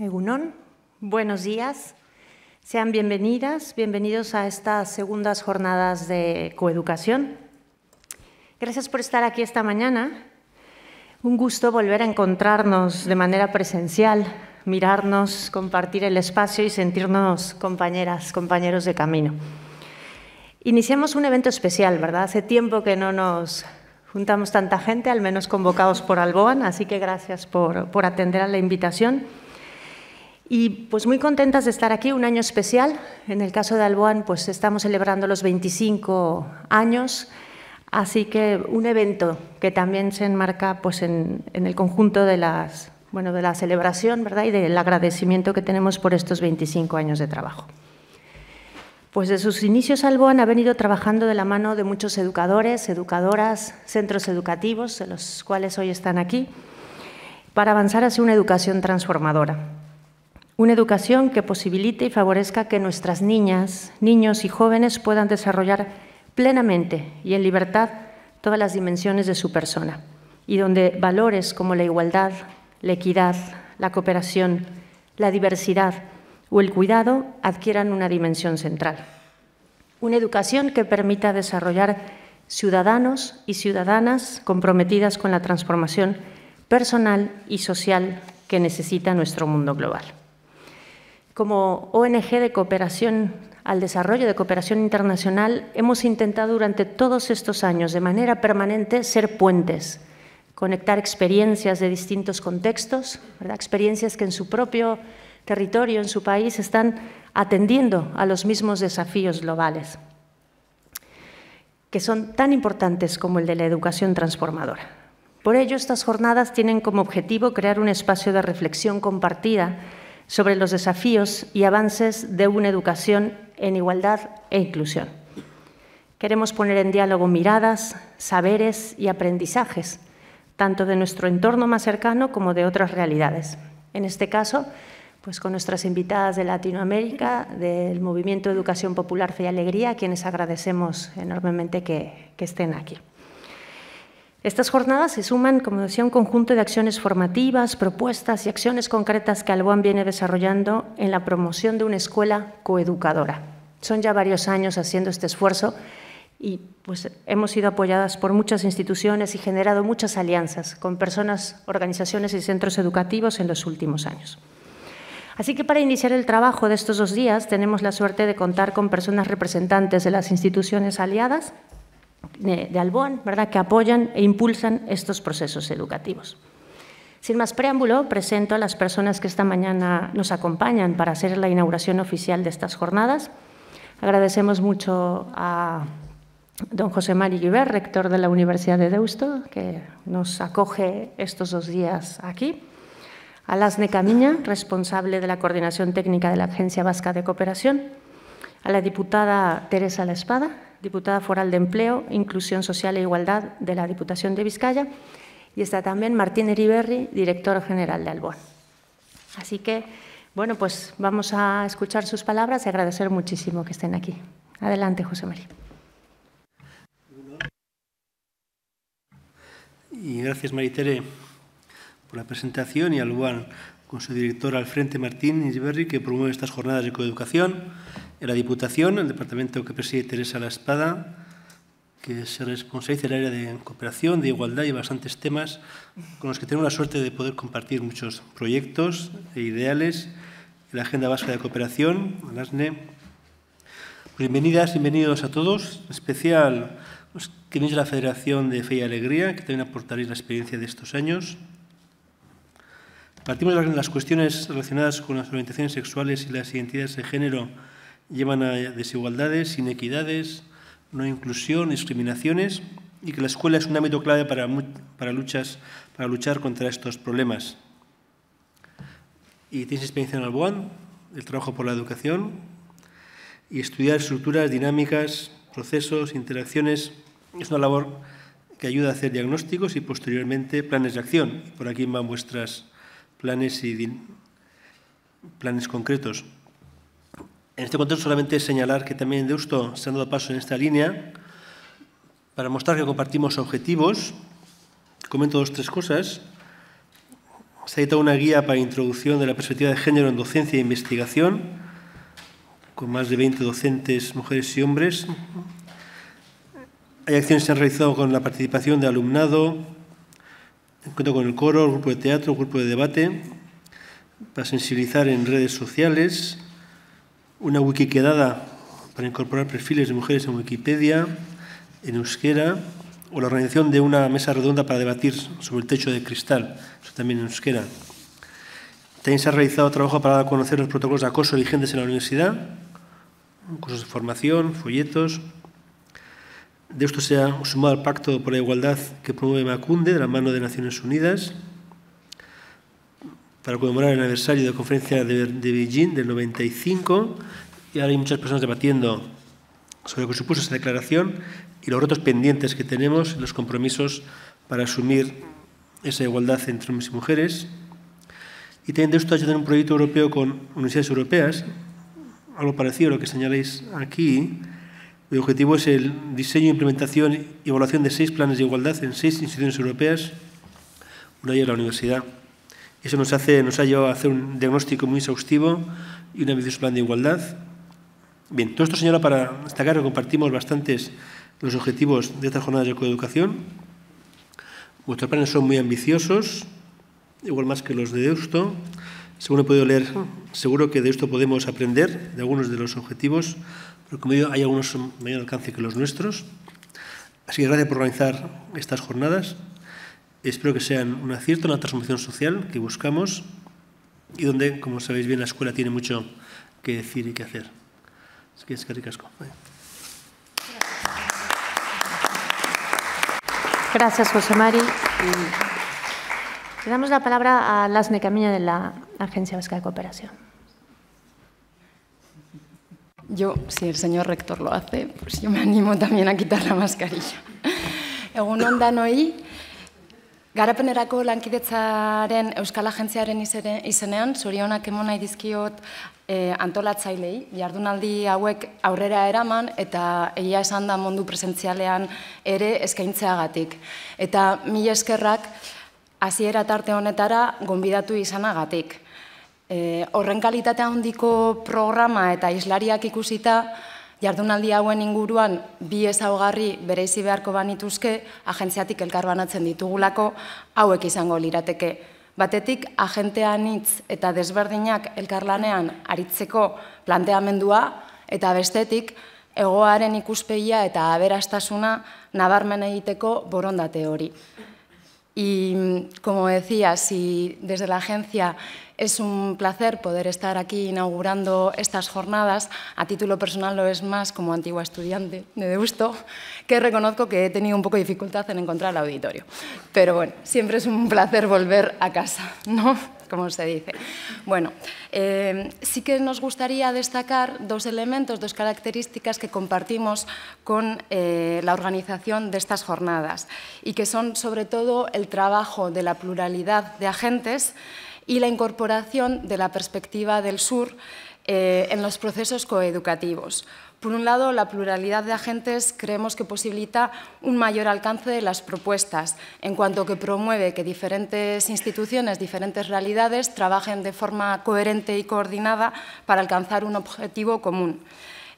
Egunon, buenos días. Sean bienvenidas, bienvenidos a estas segundas jornadas de coeducación. Gracias por estar aquí esta mañana. Un gusto volver a encontrarnos de manera presencial, mirarnos, compartir el espacio y sentirnos compañeras, compañeros de camino. Iniciamos un evento especial, ¿verdad? Hace tiempo que no nos juntamos tanta gente, al menos convocados por Alboan, así que gracias por atender a la invitación. Y pues muy contentas de estar aquí, un año especial. En el caso de Alboan, pues estamos celebrando los 25 años, así que un evento que también se enmarca pues en, el conjunto de las bueno, de la celebración, ¿verdad? Y del agradecimiento que tenemos por estos 25 años de trabajo. Pues de sus inicios Alboan ha venido trabajando de la mano de muchos educadores, educadoras, centros educativos, de los cuales hoy están aquí, para avanzar hacia una educación transformadora una educación que posibilite y favorezca que nuestras niñas, niños y jóvenes puedan desarrollar plenamente y en libertad todas las dimensiones de su persona y donde valores como la igualdad, la equidad, la cooperación, la diversidad o el cuidado adquieran una dimensión central. Una educación que permita desarrollar ciudadanos y ciudadanas comprometidas con la transformación personal y social que necesita nuestro mundo global. Como ONG de cooperación al desarrollo de cooperación internacional, hemos intentado durante todos estos años, de manera permanente, ser puentes, conectar experiencias de distintos contextos, experiencias que en su propio territorio, en su país, están atendiendo a los mismos desafíos globales, que son tan importantes como el de la educación transformadora. Por ello, estas jornadas tienen como objetivo crear un espacio de reflexión compartida sobre los desafíos y avances de una educación en igualdad e inclusión. Queremos poner en diálogo miradas, saberes y aprendizajes, tanto de nuestro entorno más cercano como de otras realidades. En este caso, pues con nuestras invitadas de Latinoamérica, del Movimiento Educación Popular Fe y Alegría, a quienes agradecemos enormemente que, que estén aquí. Estas jornadas se suman, como decía, un conjunto de acciones formativas, propuestas y acciones concretas que Alboan viene desarrollando en la promoción de una escuela coeducadora. Son ya varios años haciendo este esfuerzo y pues hemos sido apoyadas por muchas instituciones y generado muchas alianzas con personas, organizaciones y centros educativos en los últimos años. Así que para iniciar el trabajo de estos dos días tenemos la suerte de contar con personas representantes de las instituciones aliadas de, Albón, ¿verdad? que apoyan e impulsan estos procesos educativos. Sin más preámbulo, presento a las personas que esta mañana nos acompañan para hacer la inauguración oficial de estas jornadas. Agradecemos mucho a don José Mari Guibert, rector de la Universidad de Deusto, que nos acoge estos dos días aquí. A Lasne Camiña, responsable de la coordinación técnica de la Agencia Vasca de Cooperación. A la diputada Teresa La Espada, diputada foral de Empleo, Inclusión Social e Igualdad de la Diputación de Vizcaya, y está también Martín Eriberri, director general de albón Así que, bueno, pues vamos a escuchar sus palabras y agradecer muchísimo que estén aquí. Adelante, José María. Y gracias, Maritere, por la presentación y al UAN, con su director al frente, Martín Isberri, que promueve estas jornadas de coeducación la Diputación, el departamento que preside Teresa La Espada, que se responsabiliza del área de cooperación, de igualdad y bastantes temas con los que tenemos la suerte de poder compartir muchos proyectos e ideales la Agenda Vasca de Cooperación, ANASNE. Bienvenidas Bienvenidas, bienvenidos a todos, en especial los que la Federación de Fe y Alegría, que también aportaréis la experiencia de estos años. Partimos de las cuestiones relacionadas con las orientaciones sexuales y las identidades de género llevan a desigualdades, inequidades, no inclusión, discriminaciones y que la escuela es un ámbito clave para, para, luchas, para luchar contra estos problemas. Y tienes experiencia en Alboan, el trabajo por la educación y estudiar estructuras, dinámicas, procesos, interacciones. Es una labor que ayuda a hacer diagnósticos y posteriormente planes de acción. Por aquí van vuestros planes y planes concretos. En este contexto solamente señalar que también Deusto se han dado paso en esta línea para mostrar que compartimos objetivos. Comento dos tres cosas. Se ha editado una guía para introducción de la perspectiva de género en docencia e investigación, con más de 20 docentes, mujeres y hombres. Hay acciones que se han realizado con la participación de alumnado, encuentro con el coro, el grupo de teatro, grupo de debate, para sensibilizar en redes sociales una wikiquedada para incorporar perfiles de mujeres en Wikipedia, en euskera, o la organización de una mesa redonda para debatir sobre el techo de cristal, eso también en euskera. También se ha realizado trabajo para conocer los protocolos de acoso vigentes en la universidad, cursos de formación, folletos. De esto se ha sumado el Pacto por la Igualdad que promueve Macunde de la mano de Naciones Unidas, para conmemorar el aniversario de la conferencia de, Beijing del 95 y ahora hay muchas personas debatiendo sobre lo que supuso esa declaración y los retos pendientes que tenemos, los compromisos para asumir esa igualdad entre hombres y mujeres. Y también de esto ha un proyecto europeo con universidades europeas, algo parecido a lo que señaláis aquí. El objetivo es el diseño, implementación y evaluación de seis planes de igualdad en seis instituciones europeas, una de ellas la universidad eso nos, hace, nos ha llevado a hacer un diagnóstico muy exhaustivo y un ambicioso plan de igualdad. Bien, todo esto señora, para destacar que compartimos bastantes los objetivos de estas jornadas de coeducación. Vuestros planes son muy ambiciosos, igual más que los de Deusto. Según he podido leer, seguro que de esto podemos aprender, de algunos de los objetivos, pero como digo, hay algunos mayor alcance que los nuestros. Así que gracias por organizar estas jornadas espero que sean un acierto, la transformación social que buscamos y donde, como sabéis bien, la escuela tiene mucho que decir y que hacer. Así que es que ricasco. Gracias, José Mari. Le damos la palabra a Lasne Camiña de la Agencia Vasca de Cooperación. Yo, si el señor rector lo hace, pues yo me animo también a quitar la mascarilla. Egun no hay? Garapenerako lankidetzaren Euskal Agentziaren izenean, zorionak emona idizkiot e, eh, antolatzailei, jardunaldi hauek aurrera eraman eta egia esan da mundu presentzialean ere eskaintzeagatik. Eta mi eskerrak hasiera tarte honetara gonbidatu izanagatik. E, horren kalitatea handiko programa eta islariak ikusita, Jardunaldi hauen inguruan bi ezaugarri bereizi beharko banituzke agentziatik elkarbanatzen ditugulako hauek izango lirateke. Batetik agentean hitz eta desberdinak elkarlanean aritzeko planteamendua eta bestetik egoaren ikuspegia eta aberastasuna nabarmen egiteko borondate hori. Y como decía, si desde la agencia Es un placer poder estar aquí inaugurando estas jornadas. A título personal lo es más como antigua estudiante de gusto. que reconozco que he tenido un poco de dificultad en encontrar el auditorio. Pero bueno, siempre es un placer volver a casa, ¿no? como se dice. Bueno, eh, sí que nos gustaría destacar dos elementos, dos características que compartimos con eh, la organización de estas jornadas y que son sobre todo el trabajo de la pluralidad de agentes y la incorporación de la perspectiva del sur eh, en los procesos coeducativos. Por un lado, la pluralidad de agentes creemos que posibilita un mayor alcance de las propuestas, en cuanto que promueve que diferentes instituciones, diferentes realidades, trabajen de forma coherente y coordinada para alcanzar un objetivo común.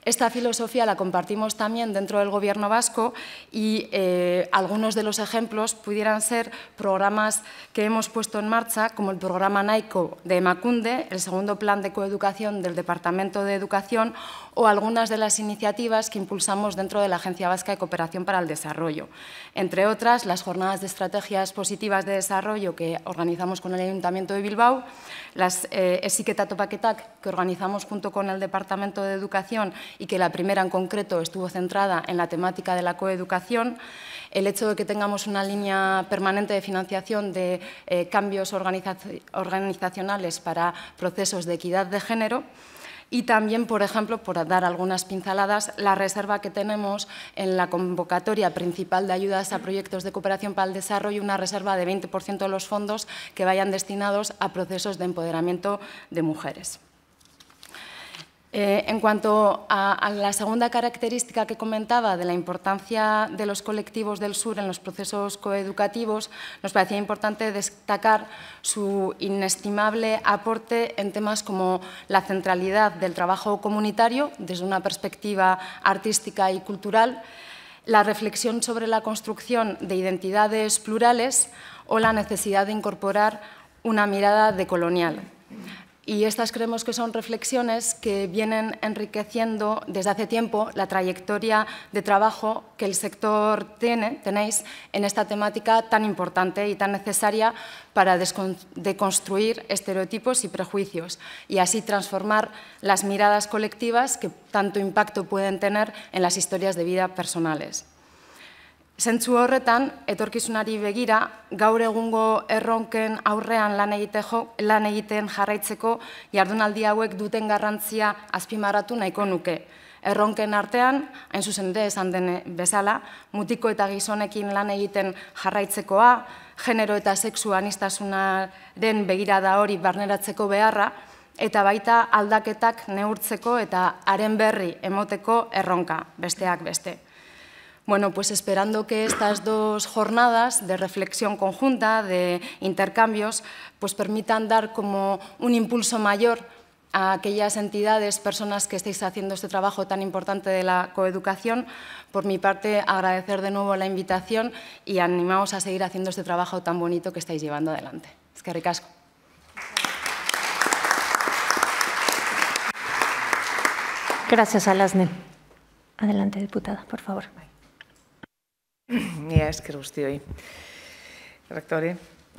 Esta filosofía la compartimos también dentro del Gobierno vasco y eh, algunos de los ejemplos pudieran ser programas que hemos puesto en marcha, como el programa NAICO de Macunde, el segundo plan de coeducación del Departamento de Educación o algunas de las iniciativas que impulsamos dentro de la Agencia Vasca de Cooperación para el Desarrollo. Entre otras, las jornadas de estrategias positivas de desarrollo que organizamos con el Ayuntamiento de Bilbao, las eh, Esiqueta que organizamos junto con el Departamento de Educación y que la primera en concreto estuvo centrada en la temática de la coeducación, el hecho de que tengamos una línea permanente de financiación de eh, cambios organizacionales para procesos de equidad de género, y también, por ejemplo, por dar algunas pinceladas, la reserva que tenemos en la convocatoria principal de ayudas a proyectos de cooperación para el desarrollo, una reserva de 20% de los fondos que vayan destinados a procesos de empoderamiento de mujeres. Eh, en cuanto a, a, la segunda característica que comentaba de la importancia de los colectivos del sur en los procesos coeducativos, nos parecía importante destacar su inestimable aporte en temas como la centralidad del trabajo comunitario desde una perspectiva artística y cultural, la reflexión sobre la construcción de identidades plurales o la necesidad de incorporar una mirada decolonial. Y estas creemos que son reflexiones que vienen enriqueciendo desde hace tiempo la trayectoria de trabajo que el sector tiene, tenéis en esta temática tan importante y tan necesaria para deconstruir estereotipos y prejuicios y así transformar las miradas colectivas que tanto impacto pueden tener en las historias de vida personales. Zentzu horretan, etorkizunari begira, gaur egungo erronken aurrean lan, lan egiten jarraitzeko jardunaldi hauek duten garrantzia azpimaratu nahiko nuke. Erronken artean, hain zuzen esan dene bezala, mutiko eta gizonekin lan egiten jarraitzekoa, genero eta seksuan iztasunaren begirada hori barneratzeko beharra, eta baita aldaketak neurtzeko eta haren berri emoteko erronka, besteak beste. Bueno, pues esperando que estas dos jornadas de reflexión conjunta, de intercambios, pues permitan dar como un impulso mayor a aquellas entidades, personas que estáis haciendo este trabajo tan importante de la coeducación. Por mi parte, agradecer de nuevo la invitación y animamos a seguir haciendo este trabajo tan bonito que estáis llevando adelante. Es que ricasco. Gracias, Alasne. Adelante, diputada, por favor. Ia esker guzti hoi. Rektore,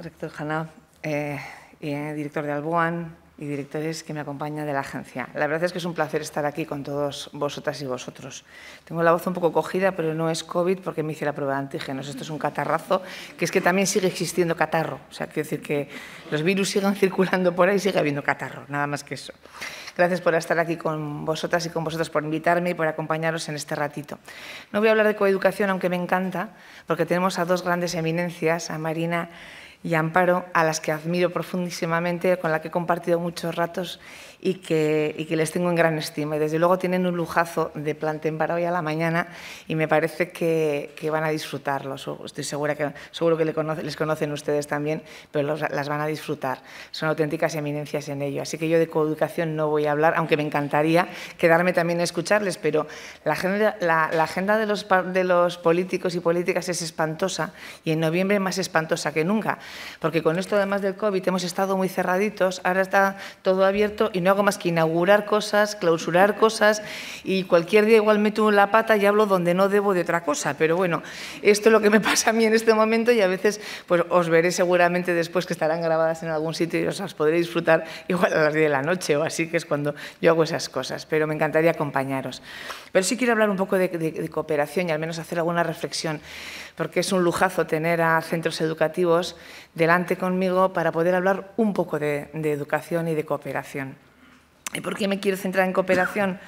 rektor jana, e, eh, eh, de alboan, y directores que me acompañan de la agencia. La verdad es que es un placer estar aquí con todos vosotras y vosotros. Tengo la voz un poco cogida, pero no es COVID porque me hice la prueba de antígenos. Esto es un catarrazo, que es que también sigue existiendo catarro. O sea, quiero decir que los virus siguen circulando por ahí y sigue habiendo catarro, nada más que eso. Gracias por estar aquí con vosotras y con vosotros, por invitarme y por acompañaros en este ratito. No voy a hablar de coeducación, aunque me encanta, porque tenemos a dos grandes eminencias, a Marina y Amparo, a las que admiro profundísimamente, con las que he compartido muchos ratos y que, que les tengo en gran estima. Y desde luego tienen un lujazo de planten para hoy a la mañana y me parece que, van a disfrutarlo. Estoy segura que, seguro que les conocen ustedes también, pero las van a disfrutar. Son auténticas eminencias en ello. Así que yo de coeducación no voy a hablar, aunque me encantaría quedarme también a escucharles, pero la agenda, la, agenda de, los, de los políticos y políticas es espantosa y en noviembre más espantosa que nunca, porque con esto además del COVID hemos estado muy cerraditos, ahora está todo abierto y no hago más que inaugurar cosas, clausurar cosas y cualquier día igual meto la pata y hablo donde no debo de otra cosa. Pero bueno, esto es lo que me pasa a mí en este momento y a veces pues os veré seguramente después que estarán grabadas en algún sitio y os las podré disfrutar igual a las 10 de la noche o así, que es cuando yo hago esas cosas. Pero me encantaría acompañaros. Pero sí quiero hablar un poco de, cooperación y al menos hacer alguna reflexión, porque es un lujazo tener a centros educativos delante conmigo para poder hablar un poco de educación y de cooperación. ¿Y por qué me quiero centrar en cooperación?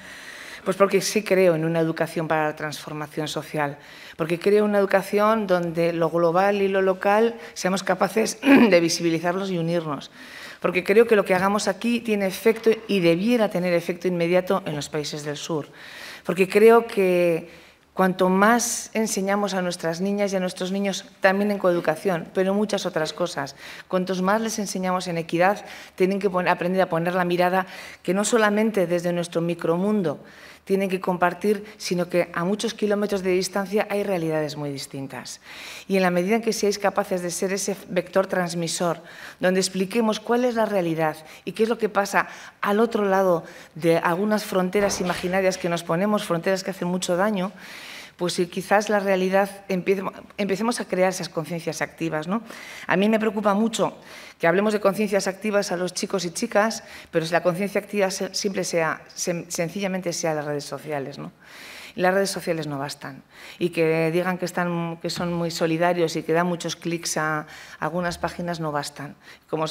Pues porque sí creo en una educación para la transformación social, porque creo en una educación donde lo global y lo local seamos capaces de visibilizarlos y unirnos, porque creo que lo que hagamos aquí tiene efecto y debiera tener efecto inmediato en los países del sur, porque creo que Cuanto más enseñamos a nuestras niñas y a nuestros niños, también en coeducación, pero en muchas otras cosas, cuantos más les enseñamos en equidad, tienen que aprender a poner la mirada que no solamente desde nuestro micromundo, tienen que compartir, sino que a muchos kilómetros de distancia hay realidades muy distintas. Y en la medida en que seáis capaces de ser ese vector transmisor, donde expliquemos cuál es la realidad y qué es lo que pasa al otro lado de algunas fronteras imaginarias que nos ponemos, fronteras que hacen mucho daño, pues quizás la realidad empecemos a crear esas conciencias activas. ¿no? A mí me preocupa mucho que hablemos de conciencias activas a los chicos y chicas, pero si la conciencia activa simple sea, sencillamente sea las redes sociales. las redes sociales no bastan. Y que digan que, están, que son muy solidarios y que dan muchos clics a algunas páginas no bastan, como,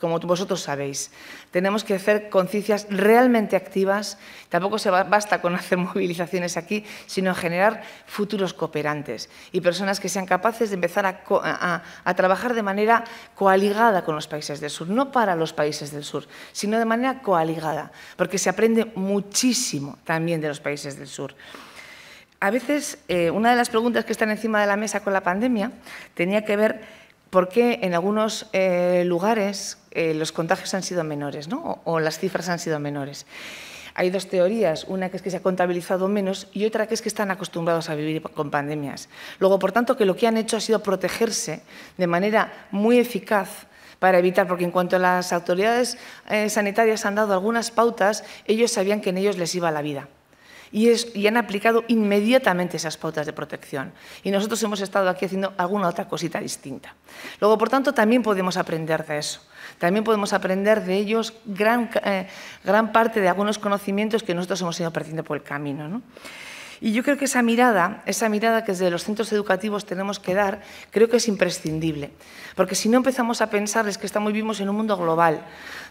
como vosotros sabéis. Tenemos que hacer conciencias realmente activas. Tampoco se basta con hacer movilizaciones aquí, sino generar futuros cooperantes y personas que sean capaces de empezar a, trabajar de manera coaligada con los países del sur, no para los países del sur, sino de manera coaligada, porque se aprende muchísimo también de los países del sur. A veces, eh, una de las preguntas que están encima de la mesa con la pandemia tenía que ver porque en algunos eh, lugares eh, los contagios han sido menores o, las cifras han sido menores. Hay dos teorías, una que es que se ha contabilizado menos y otra que es que están acostumbrados a vivir con pandemias. Luego, por tanto, que lo que han hecho ha sido protegerse de manera muy eficaz para evitar, porque en cuanto las autoridades eh, sanitarias han dado algunas pautas, ellos sabían que en ellos les iba la vida y, han aplicado inmediatamente esas pautas de protección. Y nosotros hemos estado aquí haciendo alguna otra cosita distinta. Luego, por tanto, también podemos aprender de eso. También podemos aprender de ellos gran, eh, gran parte de algunos conocimientos que nosotros hemos ido perdiendo por el camino. Y yo creo que esa mirada, esa mirada que desde los centros educativos tenemos que dar, creo que es imprescindible. Porque si no empezamos a pensarles que estamos, vivimos en un mundo global,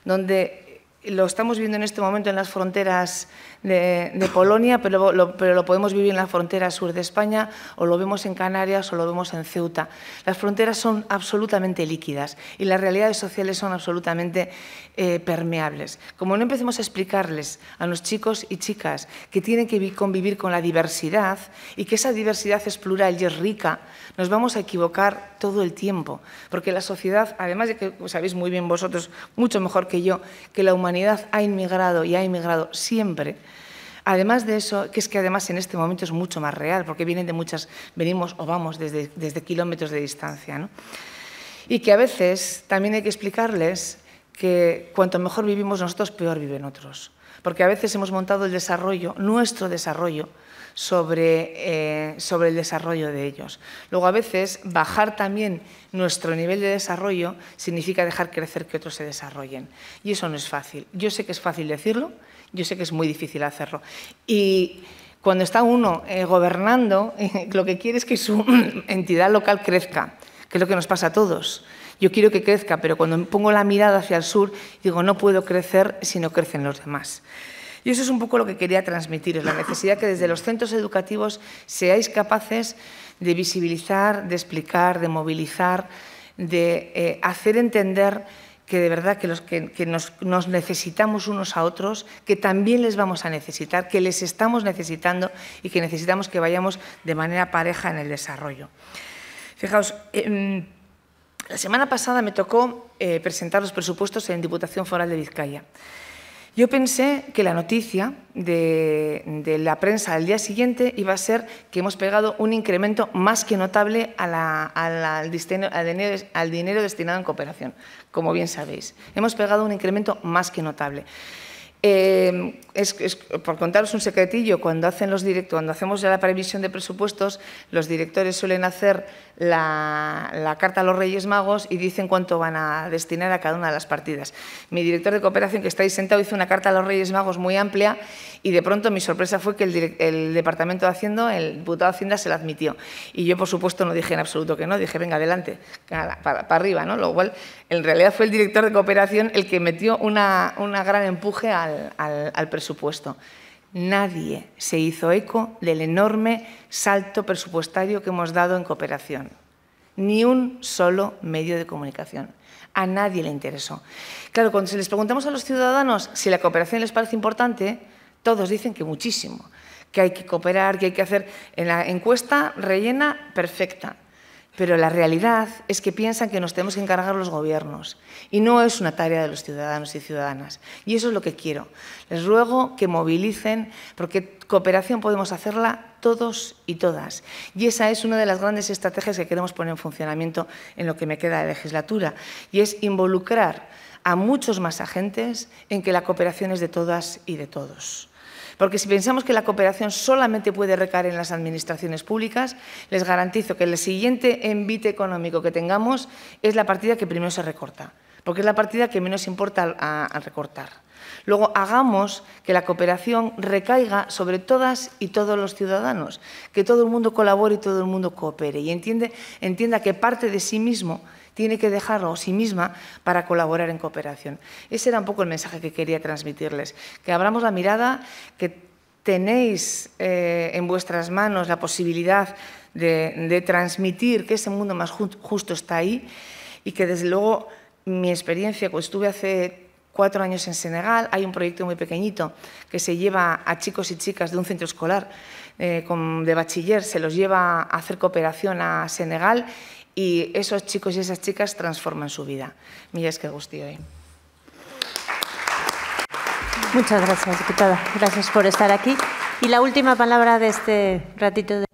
donde lo estamos viendo en este momento en las fronteras de, Polonia, pero lo, pero lo, podemos vivir en la frontera sur de España, o lo vemos en Canarias, o lo vemos en Ceuta. Las fronteras son absolutamente líquidas y las realidades sociales son absolutamente eh, permeables. Como no empecemos a explicarles a los chicos y chicas que tienen que convivir con la diversidad y que esa diversidad es plural y es rica, nos vamos a equivocar todo el tiempo, porque la sociedad, además de que sabéis muy bien vosotros, mucho mejor que yo, que la humanidad humanidad ha inmigrado y ha inmigrado siempre. Además de eso, que es que además en este momento es mucho más real, porque vienen de muchas, venimos o vamos desde, desde kilómetros de distancia. Y que a veces también hay que explicarles que cuanto mejor vivimos nosotros, peor viven otros porque a veces hemos montado el desarrollo, nuestro desarrollo, sobre, eh, sobre, el desarrollo de ellos. Luego, a veces, bajar también nuestro nivel de desarrollo significa dejar crecer que otros se desarrollen. Y eso no es fácil. Yo sé que es fácil decirlo, yo sé que es muy difícil hacerlo. Y cuando está uno eh, gobernando, lo que quiere es que su entidad local crezca, que es lo que nos pasa a todos. Yo quiero que crezca, pero cuando pongo la mirada hacia el sur, digo, no puedo crecer si no crecen los demás. Y eso es un poco lo que quería transmitiros, la necesidad que desde los centros educativos seáis capaces de visibilizar, de explicar, de movilizar, de eh, hacer entender que de verdad que, los que, nos, necesitamos unos a otros, que también les vamos a necesitar, que les estamos necesitando y que necesitamos que vayamos de manera pareja en el desarrollo. Fijaos, em, la semana pasada me tocó eh, presentar los presupuestos en Diputación Foral de Vizcaya. Yo pensé que la noticia de, la prensa al día siguiente iba a ser que hemos pegado un incremento más que notable al dinero destinado en cooperación, como bien sabéis. Hemos pegado un incremento más que notable. Eh, es, por contaros un secretillo, cuando, hacen los cuando hacemos la previsión de presupuestos, los directores suelen hacer la, carta a los Reyes Magos y dicen cuánto van a destinar a cada una de las partidas. Mi director de cooperación, que está ahí sentado, hizo una carta a los Reyes Magos muy amplia y de pronto mi sorpresa fue que el, Departamento de Hacienda, el diputado de Hacienda, se la admitió. Y yo, por supuesto, no dije en absoluto que no, dije, venga, adelante, para, para arriba, ¿no? Lo cual, en realidad fue el director de cooperación el que metió una, una gran empuje a al, presupuesto. Nadie se hizo eco del enorme salto presupuestario que hemos dado en cooperación. Ni un solo medio de comunicación. A nadie le interesó. Claro, cuando se les preguntamos a los ciudadanos si la cooperación les parece importante, todos dicen que muchísimo, que hay que cooperar, que hay que hacer. En la encuesta rellena, perfecta. Pero la realidad es que piensan que nos tenemos que encargar los gobiernos y no es una tarea de los ciudadanos y ciudadanas. Y eso es lo que quiero. Les ruego que movilicen, porque cooperación podemos hacerla todos y todas. Y esa es una de las grandes estrategias que queremos poner en funcionamiento en lo que me queda de legislatura. Y es involucrar a muchos más agentes en que la cooperación es de todas y de todos. Porque si pensamos que la cooperación solamente puede recaer en las administraciones públicas, les garantizo que el siguiente envite económico que tengamos es la partida que primero se recorta, porque es la partida que menos importa al recortar. Luego, hagamos que la cooperación recaiga sobre todas y todos los ciudadanos, que todo el mundo colabore y todo el mundo coopere y entienda que parte de sí mismo tiene que dejarlo a sí misma para colaborar en cooperación. Ese era un poco el mensaje que quería transmitirles, que abramos la mirada, que tenéis eh, en vuestras manos la posibilidad de, transmitir que ese mundo más justo está ahí y que desde luego mi experiencia, cuando pues, estuve hace cuatro años en Senegal, hay un proyecto muy pequeñito que se lleva a chicos y chicas de un centro escolar eh, de bachiller, se los lleva a hacer cooperación a Senegal y esos chicos y esas chicas transforman su vida. Mira, es que gustio. hoy. Muchas gracias, diputada. Gracias por estar aquí. Y la última palabra de este ratito de...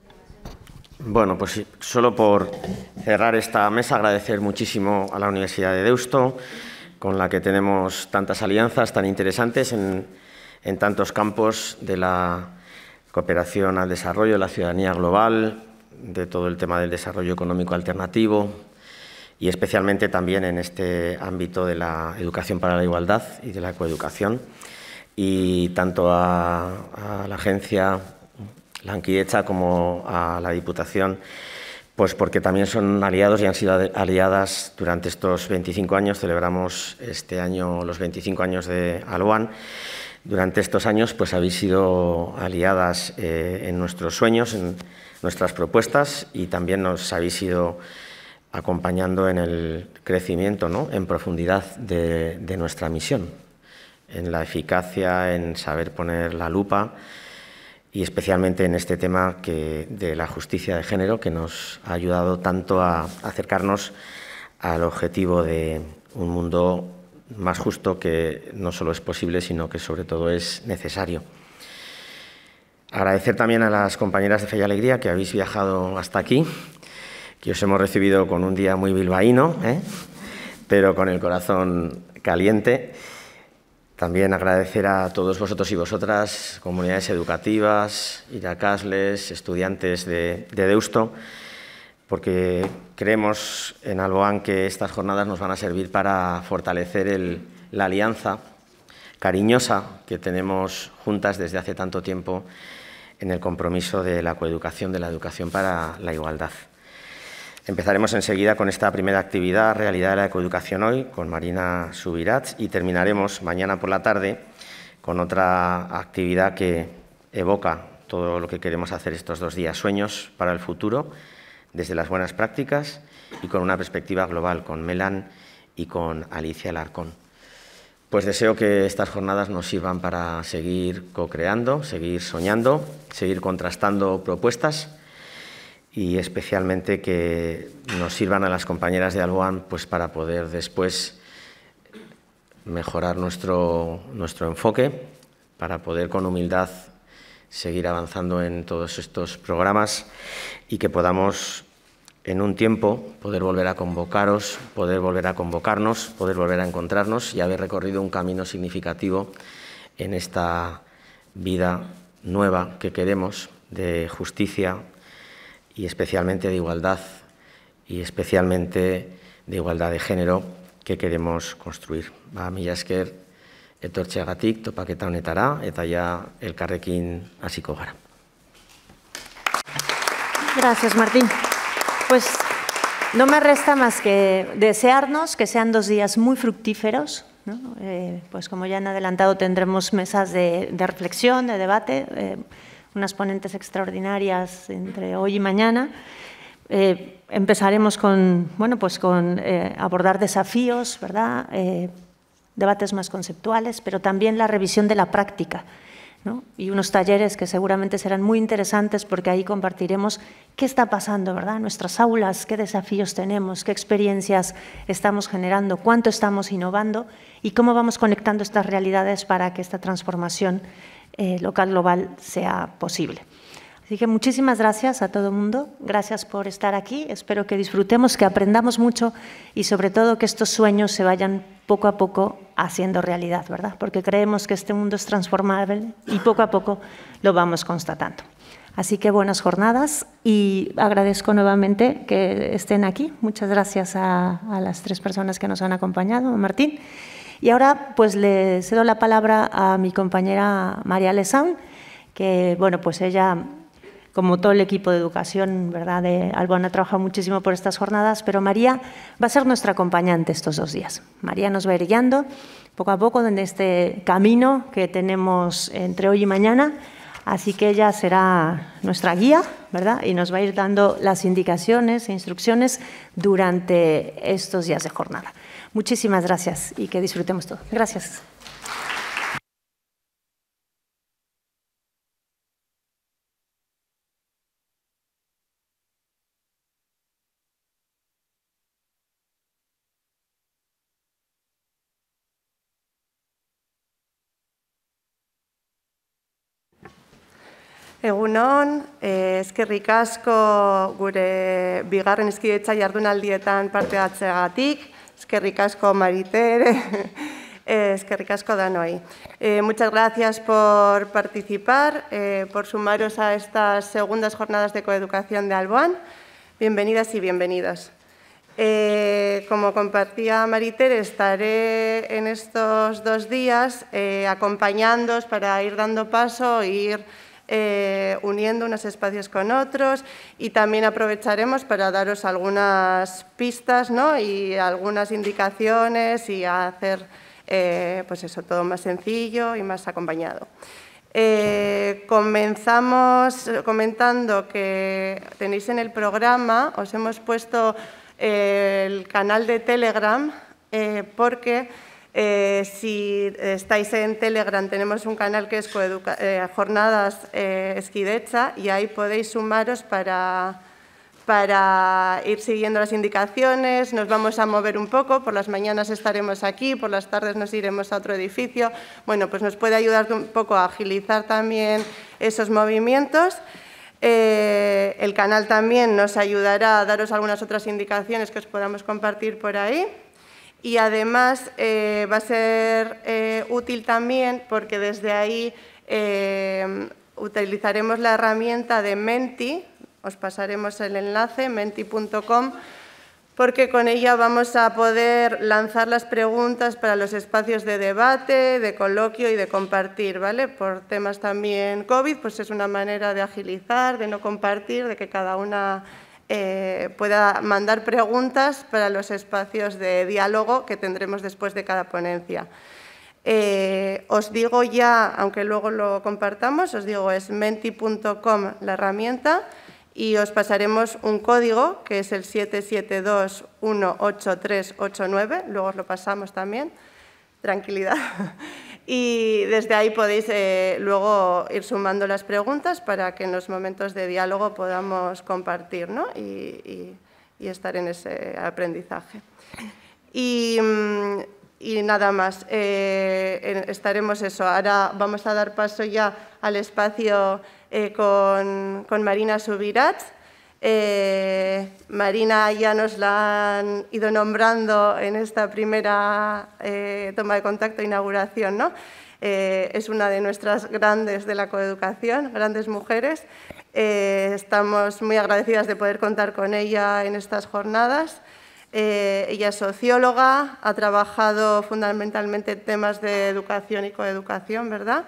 Bueno, pues solo por cerrar esta mesa, agradecer muchísimo a la Universidad de Deusto, con la que tenemos tantas alianzas tan interesantes en, en tantos campos de la cooperación al desarrollo, la ciudadanía global, de todo el tema del desarrollo económico alternativo y especialmente también en este ámbito de la educación para la igualdad y de la coeducación. Y tanto a, a la agencia Lanquidecha como a la Diputación, pues porque también son aliados y han sido aliadas durante estos 25 años. Celebramos este año los 25 años de Aluan durante estos años pues habéis sido aliadas eh, en nuestros sueños, en, nuestras propuestas y también nos habéis ido acompañando en el crecimiento, ¿no? en profundidad de, nuestra misión, en la eficacia, en saber poner la lupa y especialmente en este tema que, de la justicia de género que nos ha ayudado tanto a acercarnos al objetivo de un mundo más justo que no solo es posible, sino que sobre todo es necesario. Agradecer también a las compañeras de Fe y Alegría que habéis viajado hasta aquí, que os hemos recibido con un día muy bilbaíno, ¿eh? pero con el corazón caliente. También agradecer a todos vosotros y vosotras, comunidades educativas, iracasles, estudiantes de, Deusto, porque creemos en Alboán que estas jornadas nos van a servir para fortalecer la alianza cariñosa que tenemos juntas desde hace tanto tiempo en el compromiso de la coeducación, de la educación para la igualdad. Empezaremos enseguida con esta primera actividad, Realidad de la coeducación Hoy, con Marina Subirats, y terminaremos mañana por la tarde con otra actividad que evoca todo lo que queremos hacer estos dos días, sueños para el futuro, desde las buenas prácticas y con una perspectiva global, con Melan y con Alicia Larcón. Pues deseo que estas jornadas nos sirvan para seguir co-creando, seguir soñando, seguir contrastando propuestas y especialmente que nos sirvan a las compañeras de Alboan pues para poder después mejorar nuestro, nuestro enfoque, para poder con humildad seguir avanzando en todos estos programas y que podamos en un tiempo poder volver a convocaros, poder volver a convocarnos, poder volver a encontrarnos y haber recorrido un camino significativo en esta vida nueva que queremos de justicia y especialmente de igualdad y especialmente de igualdad de género que queremos construir. topaketa honetara eta ja elkarrekin hasiko gara. Gracias, Martín. Pues no me resta más que desearnos que sean dos días muy fructíferos. ¿no? Eh, pues como ya han adelantado, tendremos mesas de, reflexión, de debate, eh, unas ponentes extraordinarias entre hoy y mañana. Eh, empezaremos con, bueno, pues con abordar desafíos, ¿verdad? debates más conceptuales, pero también la revisión de la práctica y unos talleres que seguramente serán muy interesantes porque ahí compartiremos qué está pasando, ¿verdad? Nuestras aulas, qué desafíos tenemos, qué experiencias estamos generando, cuánto estamos innovando y cómo vamos conectando estas realidades para que esta transformación eh, local global sea posible. Así que muchísimas gracias a todo el mundo, gracias por estar aquí, espero que disfrutemos, que aprendamos mucho y sobre todo que estos sueños se vayan poco a poco haciendo realidad, ¿verdad? Porque creemos que este mundo es transformable y poco a poco lo vamos constatando. Así que buenas jornadas y agradezco nuevamente que estén aquí. Muchas gracias a, las tres personas que nos han acompañado, Martín. Y ahora pues le cedo la palabra a mi compañera María Lesán, que bueno, pues ella como todo el equipo de educación, ¿verdad? De Albon ha trabajado muchísimo por estas jornadas, pero María va a ser nuestra acompañante estos dos días. María nos va a ir guiando poco a poco en este camino que tenemos entre hoy y mañana. Así que ella será nuestra guía, ¿verdad? Y nos va a ir dando las indicaciones e instrucciones durante estos días de jornada. Muchísimas gracias y que disfrutemos todo. Gracias. Egunon, eh, eskerrik asko gure bigarren eskidetza jardunaldietan parte ...es que ricasco Mariter, ...es eskerrik eh, asko Danoi. Eh, muchas gracias por participar, eh, por sumaros a estas segundas jornadas de coeducación de Alboan. Bienvenidas y bienvenidos. como compartía Mariter, estaré en estos dos días eh, acompañándoos para ir dando paso, ir eh, uniendo unos espacios con otros y también aprovecharemos para daros algunas pistas ¿no? y algunas indicaciones y hacer eh, pues eso, todo más sencillo y más acompañado. Eh, comenzamos comentando que tenéis en el programa, os hemos puesto el canal de Telegram porque eh, si estáis en Telegram, tenemos un canal que es Coeduca eh, Jornadas eh, Esquidecha y ahí podéis sumaros para ir siguiendo las indicaciones. Nos vamos a mover un poco, por las mañanas estaremos aquí, por las tardes nos iremos a otro edificio. Bueno, pues nos puede ayudar un poco a agilizar también esos movimientos. el canal también nos ayudará a daros algunas otras indicaciones que os podamos compartir por ahí y además eh, va a ser eh, útil también porque desde ahí eh, utilizaremos la herramienta de Menti, os pasaremos el enlace, menti.com, porque con ella vamos a poder lanzar las preguntas para los espacios de debate, de coloquio y de compartir, ¿vale? Por temas también COVID, pues es una manera de agilizar, de no compartir, de que cada una eh, pueda mandar preguntas para los espacios de diálogo que tendremos después de cada ponencia. Eh, os digo ya, aunque luego lo compartamos, os digo es menti.com la herramienta y os pasaremos un código que es el 77218389, luego os lo pasamos también, tranquilidad. Y desde ahí podéis eh, luego ir sumando las preguntas para que en los momentos de diálogo podamos compartir y, estar en ese aprendizaje. Y, mm, nada más, eh, estaremos eso. Ahora vamos a dar paso ya al espacio eh, con, Marina Subirats. Eh, Marina ya nos la han ido nombrando en esta primera eh, toma de contacto, e inauguración, ¿no? Eh, es una de nuestras grandes de la coeducación, grandes mujeres. estamos muy agradecidas de poder contar con ella en estas jornadas. ella es socióloga, ha trabajado fundamentalmente temas de educación y coeducación, ¿verdad?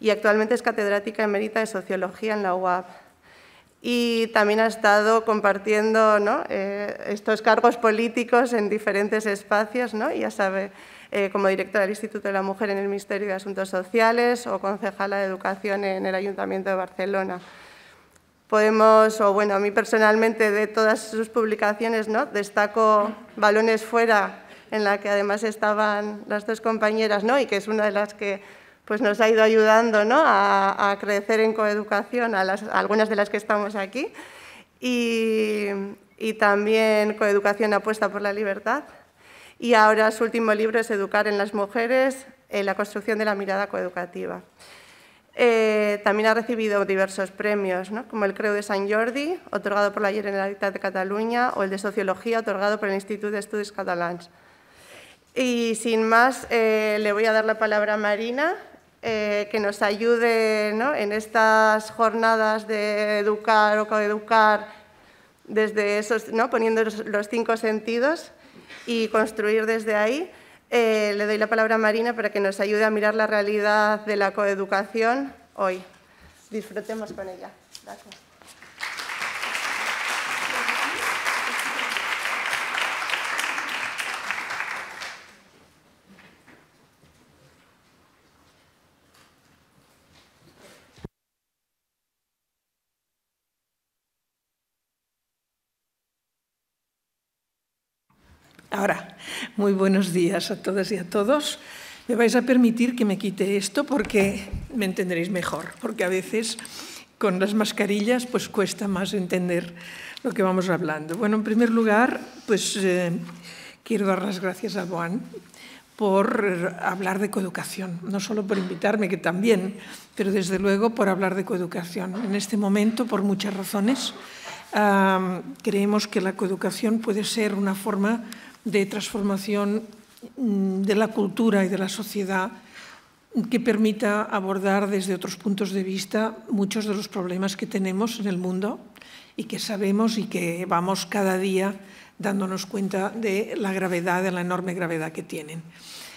Y actualmente es catedrática emérita de sociología en la UAP y también ha estado compartiendo eh, estos cargos políticos en diferentes espacios, ¿no? ya sabe, eh, como directora del Instituto de la Mujer en el Ministerio de Asuntos Sociales o concejala de Educación en el Ayuntamiento de Barcelona. Podemos, o bueno, a mí personalmente de todas sus publicaciones, ¿no? destaco Balones Fuera, en la que además estaban las dos compañeras, ¿no? y que es una de las que pues nos ha ido ayudando a, crecer en coeducación a, algunas de las que estamos aquí. Y, también coeducación apuesta por la libertad. Y ahora su último libro es Educar en las mujeres, en eh, la construcción de la mirada coeducativa. Eh, también ha recibido diversos premios, como el Creo de San Jordi, otorgado por la Generalitat de Cataluña, o el de Sociología, otorgado por el Instituto de Estudios Catalans. Y sin más, eh, le voy a dar la palabra a Marina eh, que nos ayude en estas jornadas de educar o coeducar desde esos, ¿no? poniendo los cinco sentidos y construir desde ahí. Eh, le doy la palabra a Marina para que nos ayude a mirar la realidad de la coeducación hoy. Disfrutemos con ella. Gracias. Ahora, muy buenos días a todas y a todos. Me vais a permitir que me quite esto porque me entenderéis mejor, porque a veces con las mascarillas pues cuesta más entender lo que vamos hablando. Bueno, en primer lugar, pues eh, quiero dar las gracias a Boan por hablar de coeducación, no solo por invitarme, que también, pero desde luego por hablar de coeducación. En este momento, por muchas razones, creemos que la coeducación puede ser una forma de transformación mm, de la cultura y de la sociedad que permita abordar desde otros puntos de vista muchos de los problemas que tenemos en el mundo y que sabemos y que vamos cada día dándonos cuenta de la gravedad, de la enorme gravedad que tienen.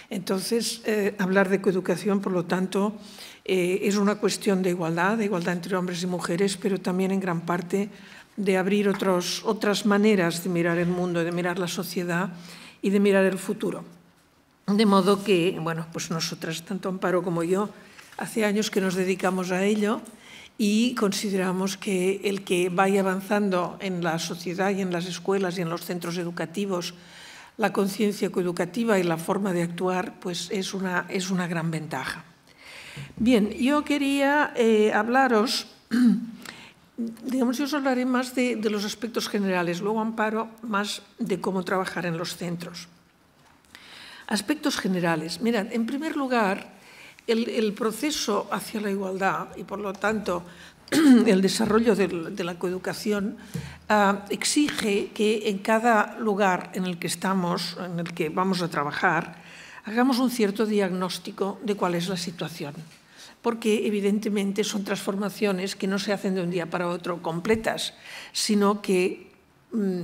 Entonces, eh, hablar de coeducación, por lo tanto, eh, es una cuestión de igualdad, de igualdad entre hombres y mujeres, pero también en gran parte de abrir otros, otras maneras de mirar el mundo, de mirar la sociedad y de mirar el futuro. De modo que, bueno, pues nosotras, tanto Amparo como yo, hace años que nos dedicamos a ello y consideramos que el que vaya avanzando en la sociedad y en las escuelas y en los centros educativos la conciencia coeducativa y la forma de actuar, pues es una, es una gran ventaja. Bien, yo quería eh, hablaros digamos, yo os hablaré más de, los aspectos generales, luego Amparo más de cómo trabajar en los centros. Aspectos generales. en primer lugar, el, proceso hacia la igualdad y, por lo tanto, el desarrollo de, la coeducación ah, exige que en cada lugar en el que estamos, en el que vamos a trabajar, hagamos un cierto diagnóstico de cuál es la situación porque evidentemente son transformaciones que no se hacen de un día para otro completas, sino que mm,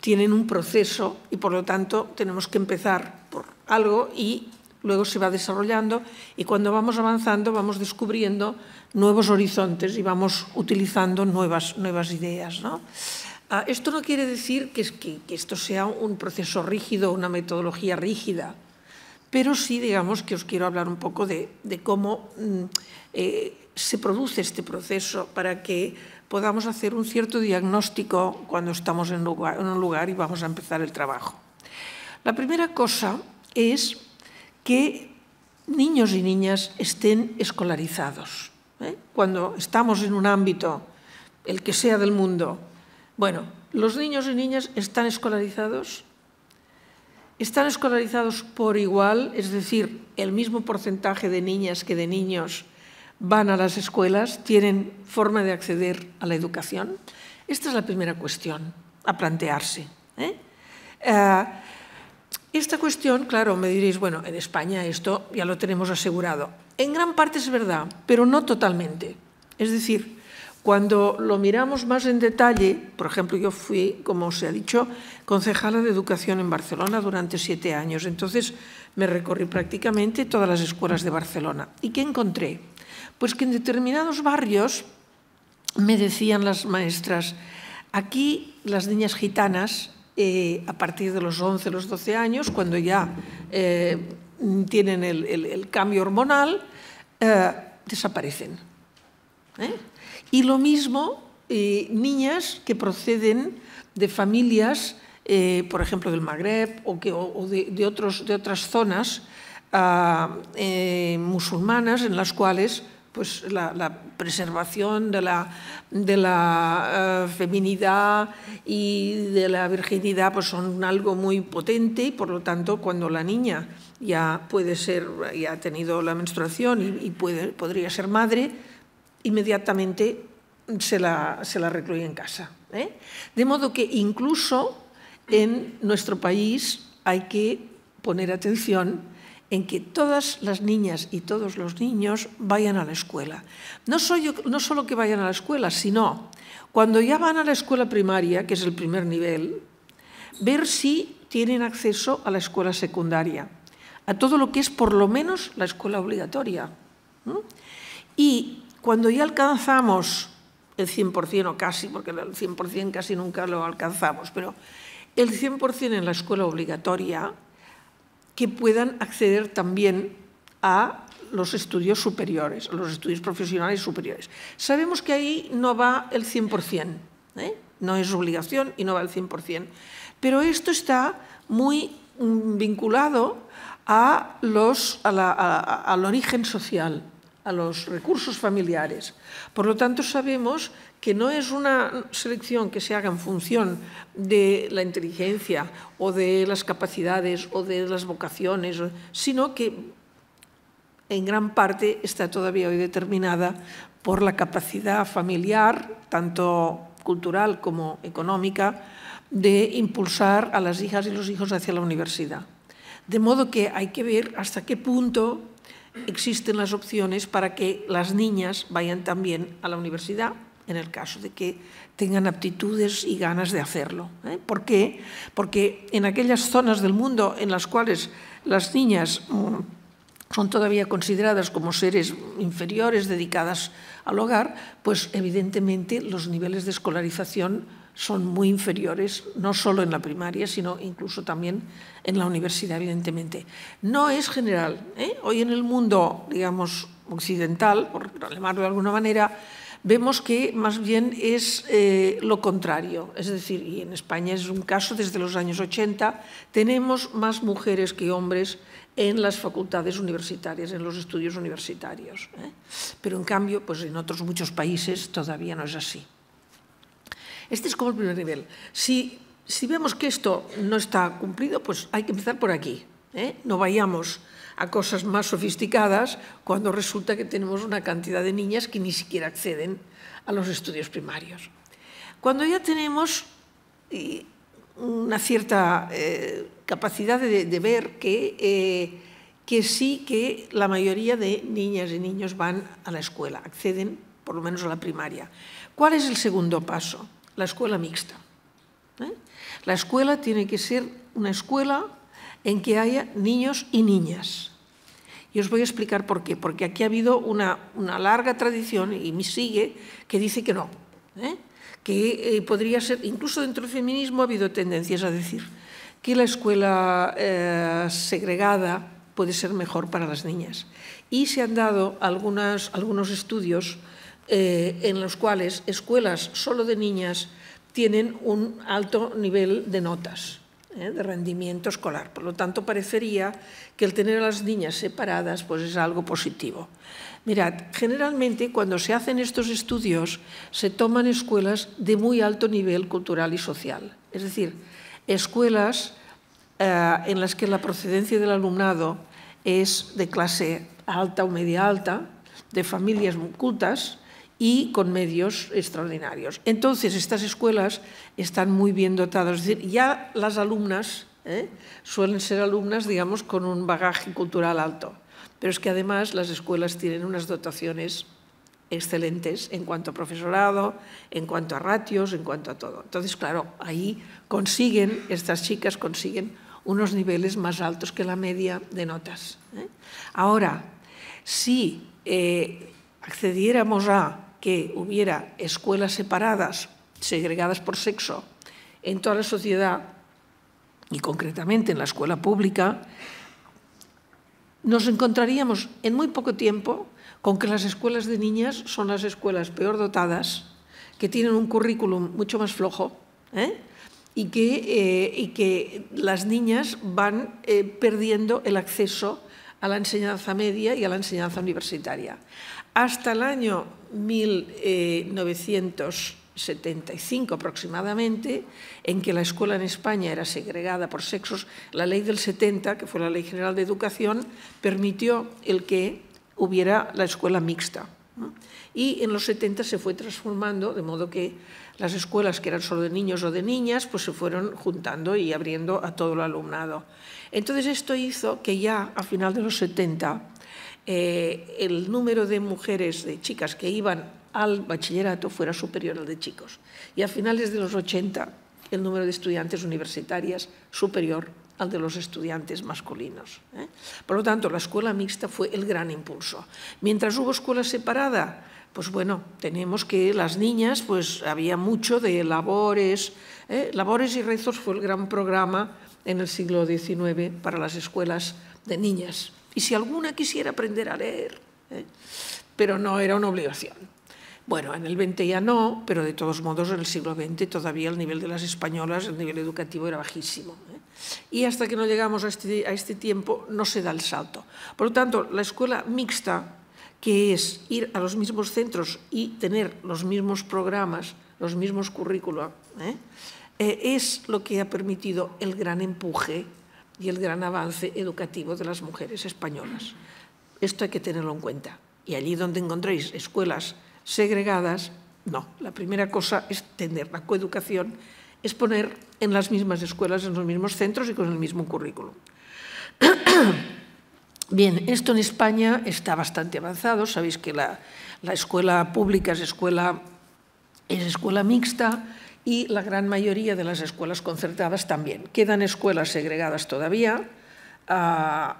tienen un proceso y por lo tanto tenemos que empezar por algo y luego se va desarrollando y cuando vamos avanzando vamos descubriendo nuevos horizontes y vamos utilizando nuevas, nuevas ideas. Ah, esto no quiere decir que, esto sea un proceso rígido, una metodología rígida pero sí digamos que os quiero hablar un poco de, cómo mm, eh, se produce este proceso para que podamos hacer un cierto diagnóstico cuando estamos en, un lugar y vamos a empezar el trabajo. La primera cosa es que niños y niñas estén escolarizados. ¿eh? Cuando estamos en un ámbito, el que sea del mundo, bueno, los niños y niñas están escolarizados, están escolarizados por igual, es decir, el mismo porcentaje de niñas que de niños van a las escuelas, tienen forma de acceder a la educación. Esta es la primera cuestión a plantearse. ¿eh? Eh, esta cuestión, claro, me diréis, bueno, en España esto ya lo tenemos asegurado. En gran parte es verdad, pero no totalmente. Es decir, cuando lo miramos más en detalle, por ejemplo, yo fui, como se ha dicho, concejala de educación en Barcelona durante siete años, entonces me recorrí prácticamente todas las escuelas de Barcelona. ¿Y qué encontré? Pues que en determinados barrios me decían las maestras, aquí las niñas gitanas, eh, a partir de los 11, los 12 años, cuando ya eh, tienen el, cambio hormonal, eh, desaparecen. ¿eh? Y lo mismo eh, niñas que proceden de familias, eh, por ejemplo, del Magreb o, de, otras zonas ah, eh, musulmanas en las cuales pues, la, preservación de la, ah, feminidad y de la virginidad pues, son algo muy potente y, por lo tanto, cuando la niña ya puede ser, ya ha tenido la menstruación y, podría ser madre, inmediatamente se la, recluye en casa. ¿eh? De modo que incluso en nuestro país hay que poner atención en que todas las niñas y todos los niños vayan a la escuela. No, soy, no solo que vayan a la escuela, sino cuando ya van a la escuela primaria, que es el primer nivel, ver si tienen acceso a la escuela secundaria, a todo lo que es por lo menos la escuela obligatoria. Y cuando ya alcanzamos el 100% o casi, porque el 100% casi nunca lo alcanzamos, pero el 100% en la escuela obligatoria, que puedan acceder también a los estudios superiores, a los estudios profesionales superiores. Sabemos que ahí no va el 100%, ¿eh? no es obligación y no va el 100%, pero esto está muy mm, vinculado a los, al origen social, a los recursos familiares. Por lo tanto, sabemos que no es una selección que se haga en función de la inteligencia o de las capacidades o de las vocaciones, sino que en gran parte está todavía hoy determinada por la capacidad familiar, tanto cultural como económica, de impulsar a las hijas y los hijos hacia la universidad. De modo que hay que ver hasta qué punto existen las opciones para que las niñas vayan también a la universidad, en el caso de que tengan aptitudes y ganas de hacerlo. ¿eh? ¿Por qué? Porque en aquellas zonas del mundo en las cuales las niñas mm, son todavía consideradas como seres inferiores dedicadas al hogar, pues evidentemente los niveles de escolarización son muy inferiores, no solo en la primaria, sino incluso también en la universidad, evidentemente. No es general. ¿eh? Hoy en el mundo, digamos, occidental, por llamarlo de alguna manera, vemos que más bien es eh, lo contrario. Es decir, y en España es un caso desde los años 80, tenemos más mujeres que hombres en las facultades universitarias, en los estudios universitarios. ¿eh? Pero en cambio, pues en otros muchos países todavía no es así. Este es como el primer nivel. Si, vemos que esto no está cumplido, pues hay que empezar por aquí. ¿eh? No vayamos a cosas más sofisticadas cuando resulta que tenemos una cantidad de niñas que ni siquiera acceden a los estudios primarios. Cuando ya tenemos eh, una cierta eh, capacidad de, ver que sí que la mayoría de niñas y niños van a la escuela, acceden por lo menos a la primaria. ¿Cuál es el segundo paso? la escuela mixta. ¿eh? La escuela tiene que ser una escuela en que haya niños y niñas. Y os voy a explicar por qué, porque aquí ha habido una, larga tradición, y me sigue, que dice que no, ¿eh? que eh, podría ser, incluso dentro del feminismo ha habido tendencias a decir que la escuela segregada puede ser mejor para las niñas. Y se han dado algunos estudios eh, en los cuales escuelas solo de niñas tienen un alto nivel de notas, eh, de rendimiento escolar. Por lo tanto, parecería que el tener a las niñas separadas pues, es algo positivo. Mirad, generalmente cuando se hacen estos estudios se toman escuelas de muy alto nivel cultural y social, es decir, escuelas eh, en las que la procedencia del alumnado es de clase alta o media alta, de familias cultas, y con medios extraordinarios. Entonces, estas escuelas están muy bien dotadas, ya las alumnas ¿eh? suelen ser alumnas, digamos, con un bagaje cultural alto, pero es que además las escuelas tienen unas dotaciones excelentes en cuanto a profesorado, en cuanto a ratios, en cuanto a todo. Entonces, claro, ahí consiguen, estas chicas consiguen unos niveles más altos que la media de notas. ¿eh? Ahora, si eh, accediéramos a que hubiera escuelas separadas, segregadas por sexo, en toda la sociedad, y concretamente en la escuela pública, nos encontraríamos en muy poco tiempo con que las escuelas de niñas son las escuelas peor dotadas, que tienen un currículum mucho más flojo ¿eh? y, que, eh, y, que, las niñas van eh, perdiendo el acceso a la enseñanza media y a la enseñanza universitaria. Hasta el año 1975 eh, aproximadamente, en que la escuela en España era segregada por sexos, la ley del 70, que fue la ley general de educación, permitió el que hubiera la escuela mixta. Y en los 70 se fue transformando, de modo que las escuelas que eran solo de niños o de niñas, pues se fueron juntando y abriendo a todo el alumnado. Entonces esto hizo que ya a final de los 70 eh, el número de mujeres, de chicas que iban al bachillerato fuera superior al de chicos. Y a finales de los 80, el número de estudiantes universitarias superior al de los estudiantes masculinos. ¿eh? Por lo tanto, la escuela mixta fue el gran impulso. Mientras hubo escuela separada, pues bueno, tenemos que las niñas, pues había mucho de labores, ¿eh? labores y rezos fue el gran programa en el siglo XIX para las escuelas de niñas. Y si alguna quisiera aprender a leer, ¿eh? pero no era una obligación. Bueno, en el XX ya no, pero de todos modos en el siglo XX todavía el nivel de las españolas, el nivel educativo era bajísimo. ¿eh? Y hasta que no llegamos a este, a este tiempo no se da el salto. Por lo tanto, la escuela mixta, que es ir a los mismos centros y tener los mismos programas, los mismos currículos, ¿eh? es lo que ha permitido el gran empuje y el gran avance educativo de las mujeres españolas. Esto hay que tenerlo en cuenta. Y allí donde encontréis escuelas segregadas, no. La primera cosa es tener la coeducación, es poner en las mismas escuelas, en los mismos centros y con el mismo currículum. Bien, esto en España está bastante avanzado. Sabéis que la, escuela pública es escuela, es escuela mixta y la gran mayoría de las escuelas concertadas también. Quedan escuelas segregadas todavía ah,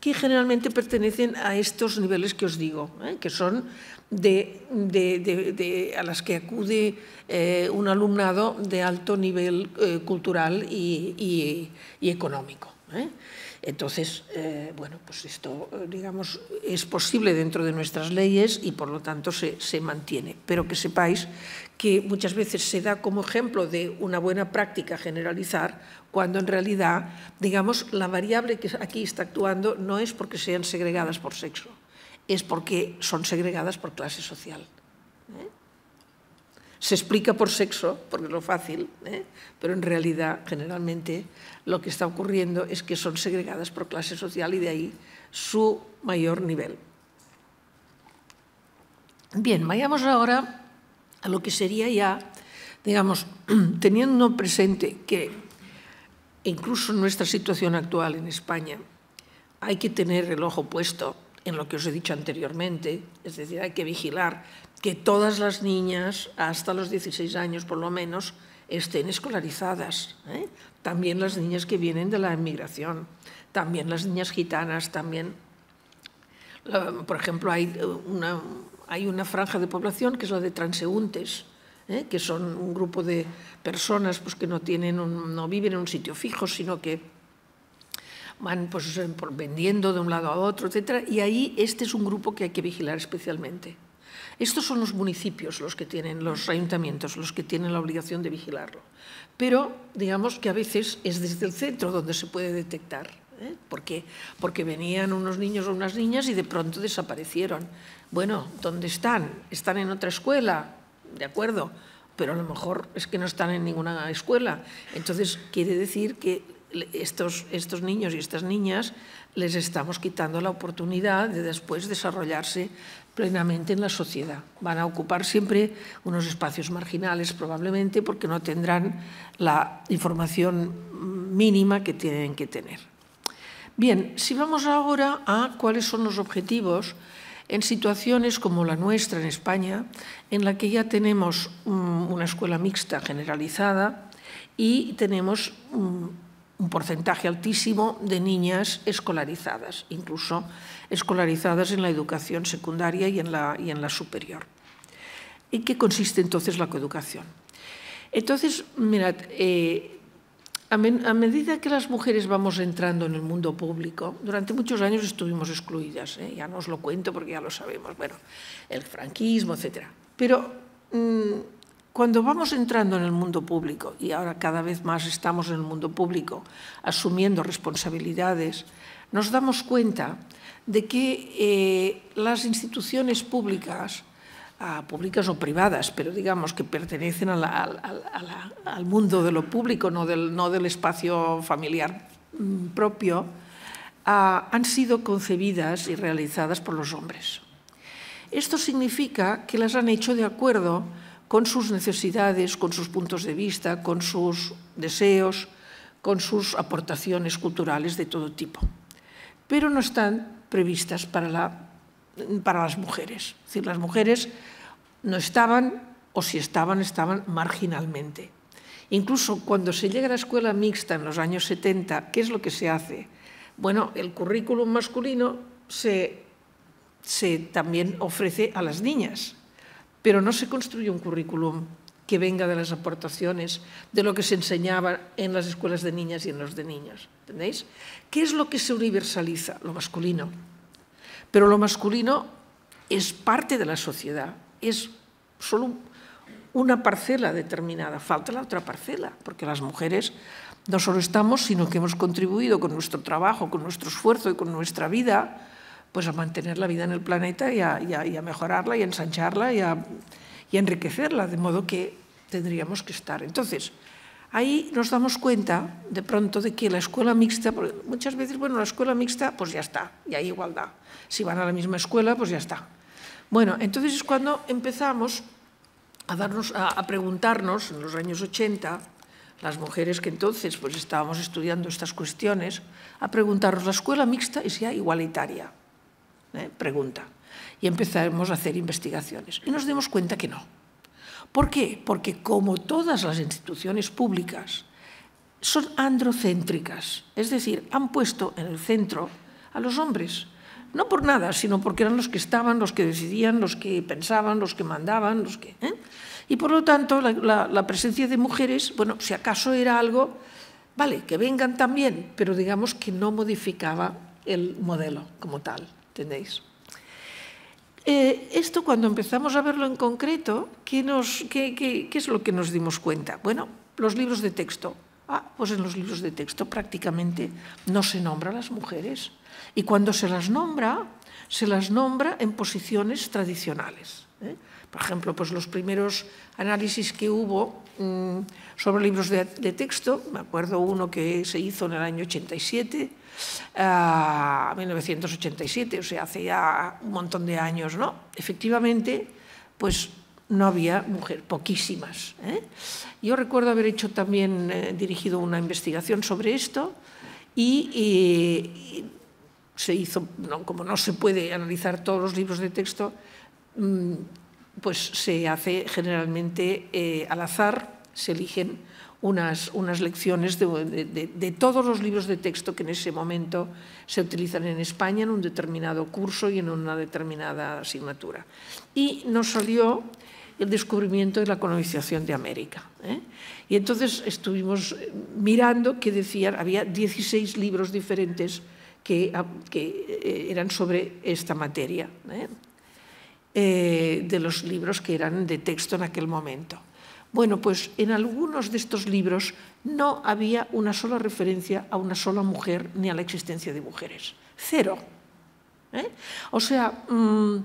que generalmente pertenecen a estos niveles que os digo, ¿eh? que son de, a las que acude eh, un alumnado de alto nivel eh, cultural y, económico. Entonces, bueno, pues esto, digamos, es posible dentro de nuestras leyes y por lo tanto se, se mantiene. Pero que sepáis que muchas veces se da como ejemplo de una buena práctica generalizar, cuando en realidad, digamos, la variable que aquí está actuando no es porque sean segregadas por sexo, es porque son segregadas por clase social. ¿eh? Se explica por sexo, porque es lo fácil, ¿eh? pero en realidad generalmente lo que está ocurriendo es que son segregadas por clase social y de ahí su mayor nivel. Bien, vayamos ahora a lo que sería ya, digamos, teniendo presente que incluso en nuestra situación actual en España hay que tener el ojo puesto en lo que os he dicho anteriormente, es decir, hay que vigilar que todas las niñas hasta los 16 años por lo menos estén escolarizadas, ¿eh? también las niñas que vienen de la inmigración, también las niñas gitanas, también, por ejemplo, hay una, hay una franja de población que es la de transeúntes, ¿eh? que son un grupo de personas pues, que no, viven en un sitio fijo, sino que van pues, vendiendo de un lado a otro, etc. Y ahí este es un grupo que hay que vigilar especialmente. Estos son los municipios los que tienen, los ayuntamientos, los que tienen la obligación de vigilarlo. Pero digamos que a veces es desde el centro donde se puede detectar. ¿eh? ¿Por qué? porque venían unos niños o unas niñas y de pronto desaparecieron. Bueno, ¿dónde están? ¿Están en otra escuela? De acuerdo, pero a lo mejor es que no están en ninguna escuela. Entonces quiere decir que estos niños y estas niñas les estamos quitando la oportunidad de después desarrollarse plenamente en la sociedad. Van a ocupar siempre unos espacios marginales probablemente porque no tendrán la información mínima que tienen que tener. Bien, si vamos ahora a cuáles son los objetivos en situaciones como la nuestra en España, en la que ya tenemos mm, una escuela mixta generalizada y tenemos mm, un porcentaje altísimo de niñas escolarizadas, incluso escolarizadas en la educación secundaria y en la, y en la superior. ¿En qué consiste entonces la coeducación? Entonces, mirad, eh, a, medida que las mujeres vamos entrando en el mundo público, durante muchos años estuvimos excluidas, ¿eh? ya no os lo cuento porque ya lo sabemos, bueno, el franquismo, etc. Pero mm, cuando vamos entrando en el mundo público, y ahora cada vez más estamos en el mundo público, asumiendo responsabilidades, nos damos cuenta de que eh, las instituciones públicas públicas o privadas, pero digamos que pertenecen al mundo de lo público, no del, no del espacio familiar mm, propio, ah, han sido concebidas y realizadas por los hombres. Esto significa que las han hecho de acuerdo con sus necesidades, con sus puntos de vista, con sus deseos, con sus aportaciones culturales de todo tipo, pero no están previstas para la para las mujeres. Es decir, las mujeres no estaban, o si estaban, estaban marginalmente. Incluso cuando se llega a la escuela mixta en los años 70, ¿qué es lo que se hace? Bueno, el currículum masculino se, también ofrece a las niñas, pero no se construye un currículum que venga de las aportaciones de lo que se enseñaba en las escuelas de niñas y en los de niños. ¿Entendéis? ¿Qué es lo que se universaliza? Lo masculino. Pero lo masculino es parte de la sociedad, es solo una parcela determinada, falta la otra parcela, porque las mujeres no solo estamos, sino que hemos contribuido con nuestro trabajo, con nuestro esfuerzo y con nuestra vida, pues a mantener la vida en el planeta y a, mejorarla y a ensancharla y a, y enriquecerla, de modo que tendríamos que estar. Entonces, Ahí nos damos cuenta de pronto de que la escuela mixta, muchas veces, bueno, la escuela mixta, pues ya está, y hay igualdad. Si van a la misma escuela, pues ya está. Bueno, entonces es cuando empezamos a, darnos, a, preguntarnos, en los años 80, las mujeres que entonces pues, estábamos estudiando estas cuestiones, a preguntarnos, ¿la escuela mixta es ya igualitaria? ¿Eh? Pregunta. Y empezamos a hacer investigaciones. Y nos dimos cuenta que no ¿Por qué? Porque como todas las instituciones públicas son androcéntricas, es decir, han puesto en el centro a los hombres. No por nada, sino porque eran los que estaban, los que decidían, los que pensaban, los que mandaban, los que... ¿eh? Y por lo tanto, la, la, presencia de mujeres, bueno, si acaso era algo, vale, que vengan también, pero digamos que no modificaba el modelo como tal, ¿entendéis? Eh, esto cuando empezamos a verlo en concreto, ¿qué, es lo que nos dimos cuenta? Bueno, los libros de texto. Ah, pues en los libros de texto prácticamente no se nombra a las mujeres. Y cuando se las nombra, se las nombra en posiciones tradicionales. ¿eh? Por ejemplo, pues los primeros análisis que hubo mm, sobre libros de, texto, me acuerdo uno que se hizo en el año 87, 1987, ah, o sea, hace ya un montón de años, ¿no? Efectivamente, pues no había mujer, poquísimas. ¿eh? Yo recuerdo haber hecho también, eh, dirigido una investigación sobre esto y, se hizo, como no se puede analizar todos los libros de texto, mm, pues se hace generalmente eh, al azar, se eligen unas, lecciones de, todos los libros de texto que en ese momento se utilizan en España en un determinado curso y en una determinada asignatura. Y nos salió el descubrimiento de la colonización de América. ¿eh? Y entonces estuvimos eh, mirando que decían, había 16 libros diferentes que, eran sobre esta materia. Eh, de los libros que eran de texto en aquel momento. Bueno, pues en algunos de estos libros no había una sola referencia a una sola mujer ni a la existencia de mujeres. Cero. ¿Eh? O sea, mm,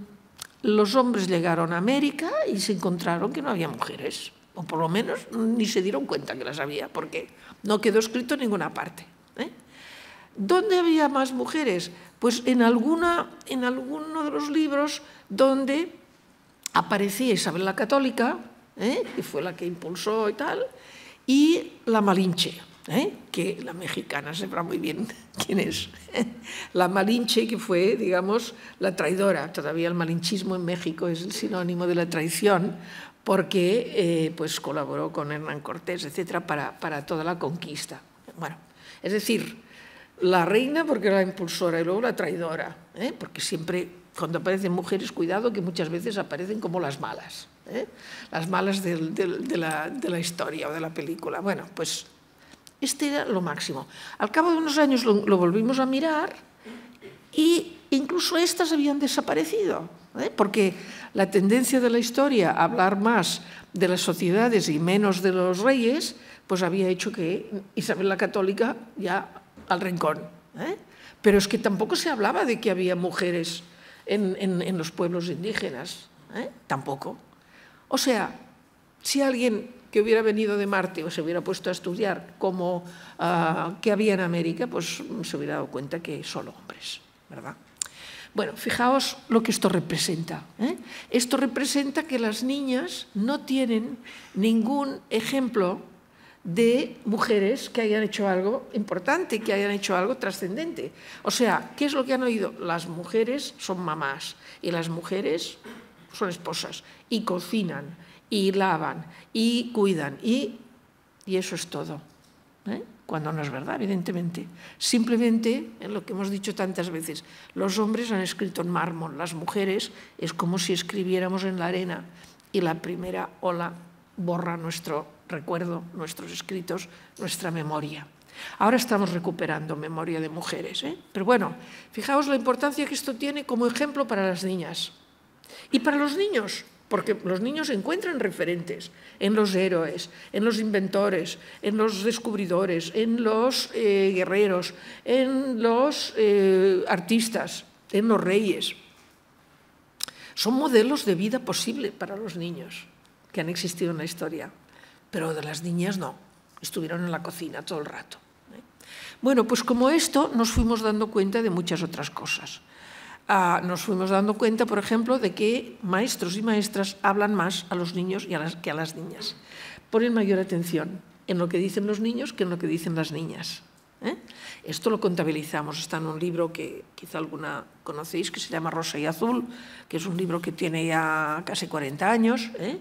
los hombres llegaron a América y se encontraron que no había mujeres, o por lo menos ni se dieron cuenta que las había, porque no quedó escrito en ninguna parte. ¿eh? ¿Dónde había más mujeres? Pues en, alguna, en alguno de los libros donde aparecía Isabel la Católica, ¿eh? que fue la que impulsó y tal, y la Malinche, ¿eh? que la mexicana sabrá muy bien quién es. La Malinche, que fue, digamos, la traidora. Todavía el malinchismo en México es el sinónimo de la traición, porque eh, pues colaboró con Hernán Cortés, etcétera, para, toda la conquista. Bueno, es decir, la reina porque era la impulsora y luego la traidora, porque siempre cuando aparecen mujeres, cuidado, que muchas veces aparecen como las malas, ¿eh? las malas de, la, historia o de la película. Bueno, pues este era lo máximo. Al cabo de unos años lo, volvimos a mirar y incluso estas habían desaparecido, ¿eh? porque la tendencia de la historia a hablar más de las sociedades y menos de los reyes, pues había hecho que Isabel la Católica ya al rincón. ¿eh? Pero es que tampoco se hablaba de que había mujeres en, los pueblos indígenas, ¿eh? tampoco. O sea, si alguien que hubiera venido de Marte o se hubiera puesto a estudiar cómo, ah, que qué había en América, pues se hubiera dado cuenta que solo hombres, ¿verdad? Bueno, fijaos lo que esto representa. ¿eh? Esto representa que las niñas no tienen ningún ejemplo de mujeres que hayan hecho algo importante, que hayan hecho algo trascendente. O sea, ¿qué es lo que han oído? Las mujeres son mamás y las mujeres son esposas y cocinan y lavan y cuidan y, y eso es todo. ¿eh? Cuando no es verdad, evidentemente. Simplemente, en lo que hemos dicho tantas veces, los hombres han escrito en mármol, las mujeres es como si escribiéramos en la arena y la primera ola borra nuestro recuerdo, nuestros escritos, nuestra memoria. Ahora estamos recuperando memoria de mujeres. ¿eh? Pero bueno, fijaos la importancia que esto tiene como ejemplo para las niñas y para los niños, porque los niños encuentran referentes en los héroes, en los inventores, en los descubridores, en los eh, guerreros, en los eh, artistas, en los reyes. Son modelos de vida posible para los niños que han existido en la historia pero de las niñas no, estuvieron en la cocina todo el rato. ¿eh? Bueno, pues como esto nos fuimos dando cuenta de muchas otras cosas. Ah, nos fuimos dando cuenta, por ejemplo, de que maestros y maestras hablan más a los niños que a las niñas. Ponen mayor atención en lo que dicen los niños que en lo que dicen las niñas. ¿eh? Esto lo contabilizamos, está en un libro que quizá alguna conocéis, que se llama Rosa y Azul, que es un libro que tiene ya casi 40 años. ¿eh?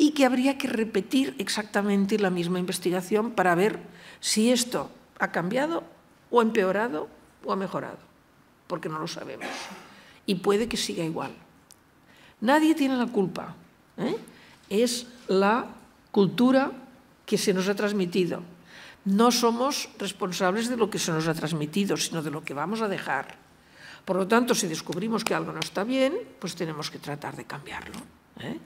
y que habría que repetir exactamente la misma investigación para ver si esto ha cambiado o ha empeorado o ha mejorado, porque no lo sabemos. Y puede que siga igual. Nadie tiene la culpa. ¿eh? Es la cultura que se nos ha transmitido. No somos responsables de lo que se nos ha transmitido, sino de lo que vamos a dejar. Por lo tanto, si descubrimos que algo no está bien, pues tenemos que tratar de cambiarlo. ¿eh?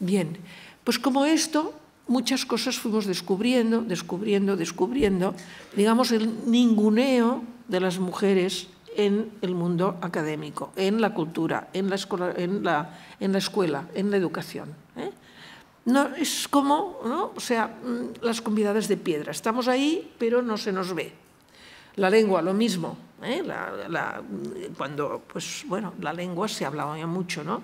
Bien, pues como esto, muchas cosas fuimos descubriendo, descubriendo, descubriendo, digamos, el ninguneo de las mujeres en el mundo académico, en la cultura, en la, escuela, en la, educación. ¿eh? No, es como, ¿no? o sea, mm, las convidadas de piedra. Estamos ahí, pero no se nos ve. La lengua, lo mismo. ¿eh? Mm, cuando, pues, bueno, la lengua se hablaba mucho, ¿no?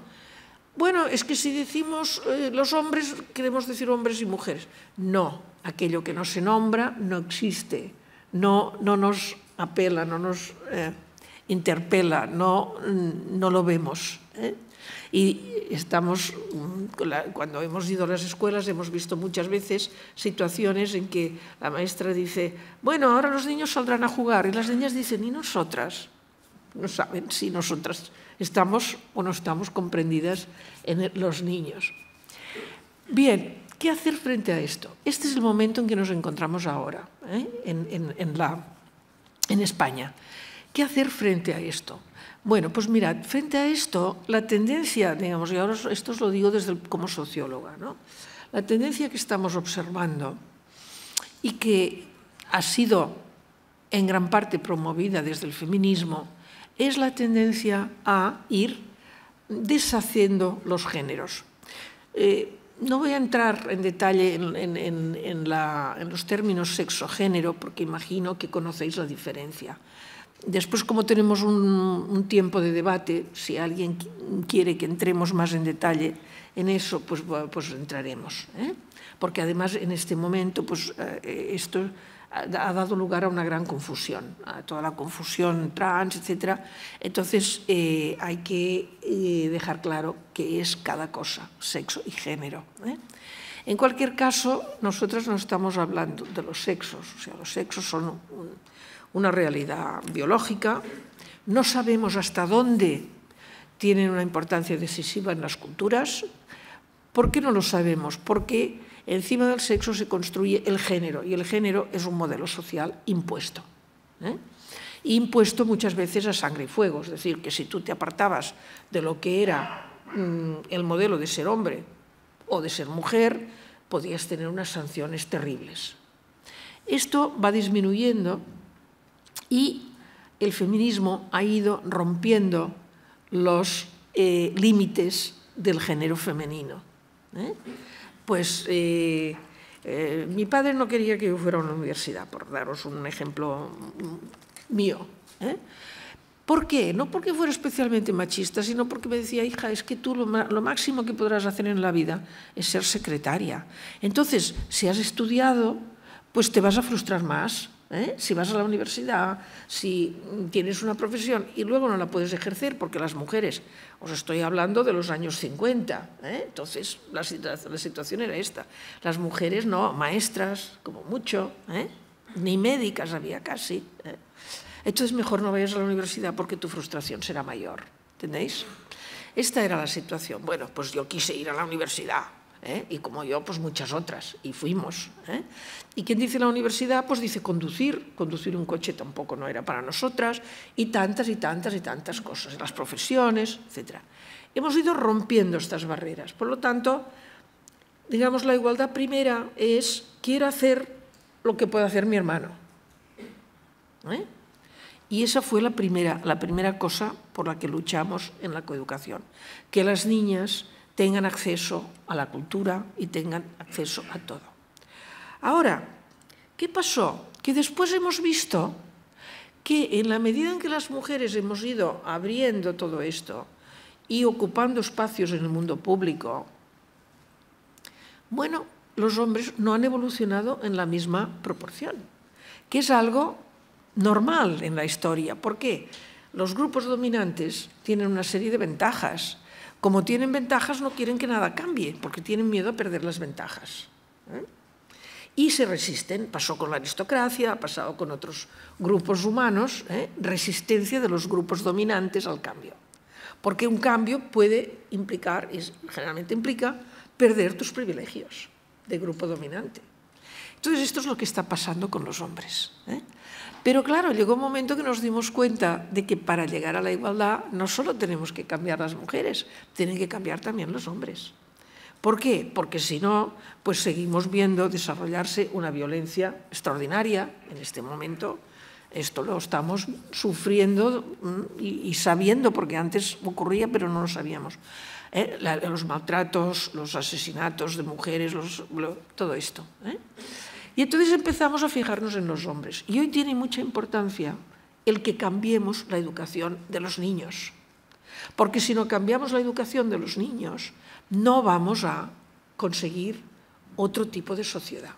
Bueno, es que si decimos eh, los hombres, queremos decir hombres y mujeres. No, aquello que no se nombra no existe, no, no nos apela, no nos eh, interpela, no, mm, no lo vemos. ¿eh? Y estamos, mm, cuando hemos ido a las escuelas, hemos visto muchas veces situaciones en que la maestra dice, bueno, ahora los niños saldrán a jugar, y las niñas dicen, ¿y nosotras? No saben si nosotras estamos o no estamos comprendidas en los niños. Bien, ¿qué hacer frente a esto? Este es el momento en que nos encontramos ahora, ¿eh? en, España. ¿Qué hacer frente a esto? Bueno, pues mirad, frente a esto, la tendencia, digamos, y ahora esto os lo digo desde como socióloga, ¿no? la tendencia que estamos observando y que ha sido en gran parte promovida desde el feminismo es la tendencia a ir deshaciendo los géneros. Eh, no voy a entrar en detalle en, los términos sexo-género, porque imagino que conocéis la diferencia. Después, como tenemos un, tiempo de debate, si alguien quiere que entremos más en detalle en eso, pues, pues entraremos. ¿eh? Porque además, en este momento, pues, eh, esto ha dado lugar a una gran confusión, a toda la confusión trans, etc. Entonces eh, hay que eh, dejar claro qué es cada cosa, sexo y género. ¿eh? En cualquier caso, nosotros no estamos hablando de los sexos, o sea, los sexos son una realidad biológica, no sabemos hasta dónde tienen una importancia decisiva en las culturas. ¿Por qué no lo sabemos? Porque encima del sexo se construye el género y el género es un modelo social impuesto. ¿eh? Impuesto muchas veces a sangre y fuego, es decir, que si tú te apartabas de lo que era mm, el modelo de ser hombre o de ser mujer, podías tener unas sanciones terribles. Esto va disminuyendo y el feminismo ha ido rompiendo los eh, límites del género femenino. ¿eh? pues eh, eh, mi padre no quería que yo fuera a una universidad, por daros un ejemplo mío. ¿eh? ¿Por qué? No porque fuera especialmente machista, sino porque me decía, hija, es que tú lo, máximo que podrás hacer en la vida es ser secretaria. Entonces, si has estudiado, pues te vas a frustrar más ¿Eh? Si vas a la universidad, si tienes una profesión y luego no la puedes ejercer, porque las mujeres, os estoy hablando de los años 50, ¿eh? entonces la, situación era esta. Las mujeres no, maestras, como mucho, ¿eh? ni médicas había casi. Entonces mejor no vayas a la universidad porque tu frustración será mayor, ¿entendéis? Esta era la situación. Bueno, pues yo quise ir a la universidad, ¿eh? y como yo, pues muchas otras, y fuimos. ¿eh? ¿Y quien dice la universidad? Pues dice conducir, conducir un coche tampoco no era para nosotras, y tantas y tantas y tantas cosas, las profesiones, etc. Hemos ido rompiendo estas barreras, por lo tanto, digamos, la igualdad primera es quiero hacer lo que puede hacer mi hermano. ¿eh? Y esa fue la primera, la primera cosa por la que luchamos en la coeducación, que las niñas tengan acceso a la cultura y tengan acceso a todo. Ahora, ¿qué pasó? Que después hemos visto que en la medida en que las mujeres hemos ido abriendo todo esto y ocupando espacios en el mundo público, bueno, los hombres no han evolucionado en la misma proporción, que es algo normal en la historia. ¿Por qué? Los grupos dominantes tienen una serie de ventajas como tienen ventajas, no quieren que nada cambie, porque tienen miedo a perder las ventajas. ¿eh? Y se resisten, pasó con la aristocracia, ha pasado con otros grupos humanos, ¿eh? resistencia de los grupos dominantes al cambio. Porque un cambio puede implicar, generalmente implica, perder tus privilegios de grupo dominante. Entonces, esto es lo que está pasando con los hombres. ¿eh? Pero claro, llegó un momento que nos dimos cuenta de que para llegar a la igualdad no solo tenemos que cambiar las mujeres, tienen que cambiar también los hombres. ¿Por qué? Porque si no, pues seguimos viendo desarrollarse una violencia extraordinaria en este momento. Esto lo estamos sufriendo mm, y, sabiendo, porque antes ocurría, pero no lo sabíamos. ¿Eh? los maltratos, los asesinatos de mujeres, todo esto. ¿eh? Y entonces empezamos a fijarnos en los hombres. Y hoy tiene mucha importancia el que cambiemos la educación de los niños. Porque si no cambiamos la educación de los niños, no vamos a conseguir otro tipo de sociedad.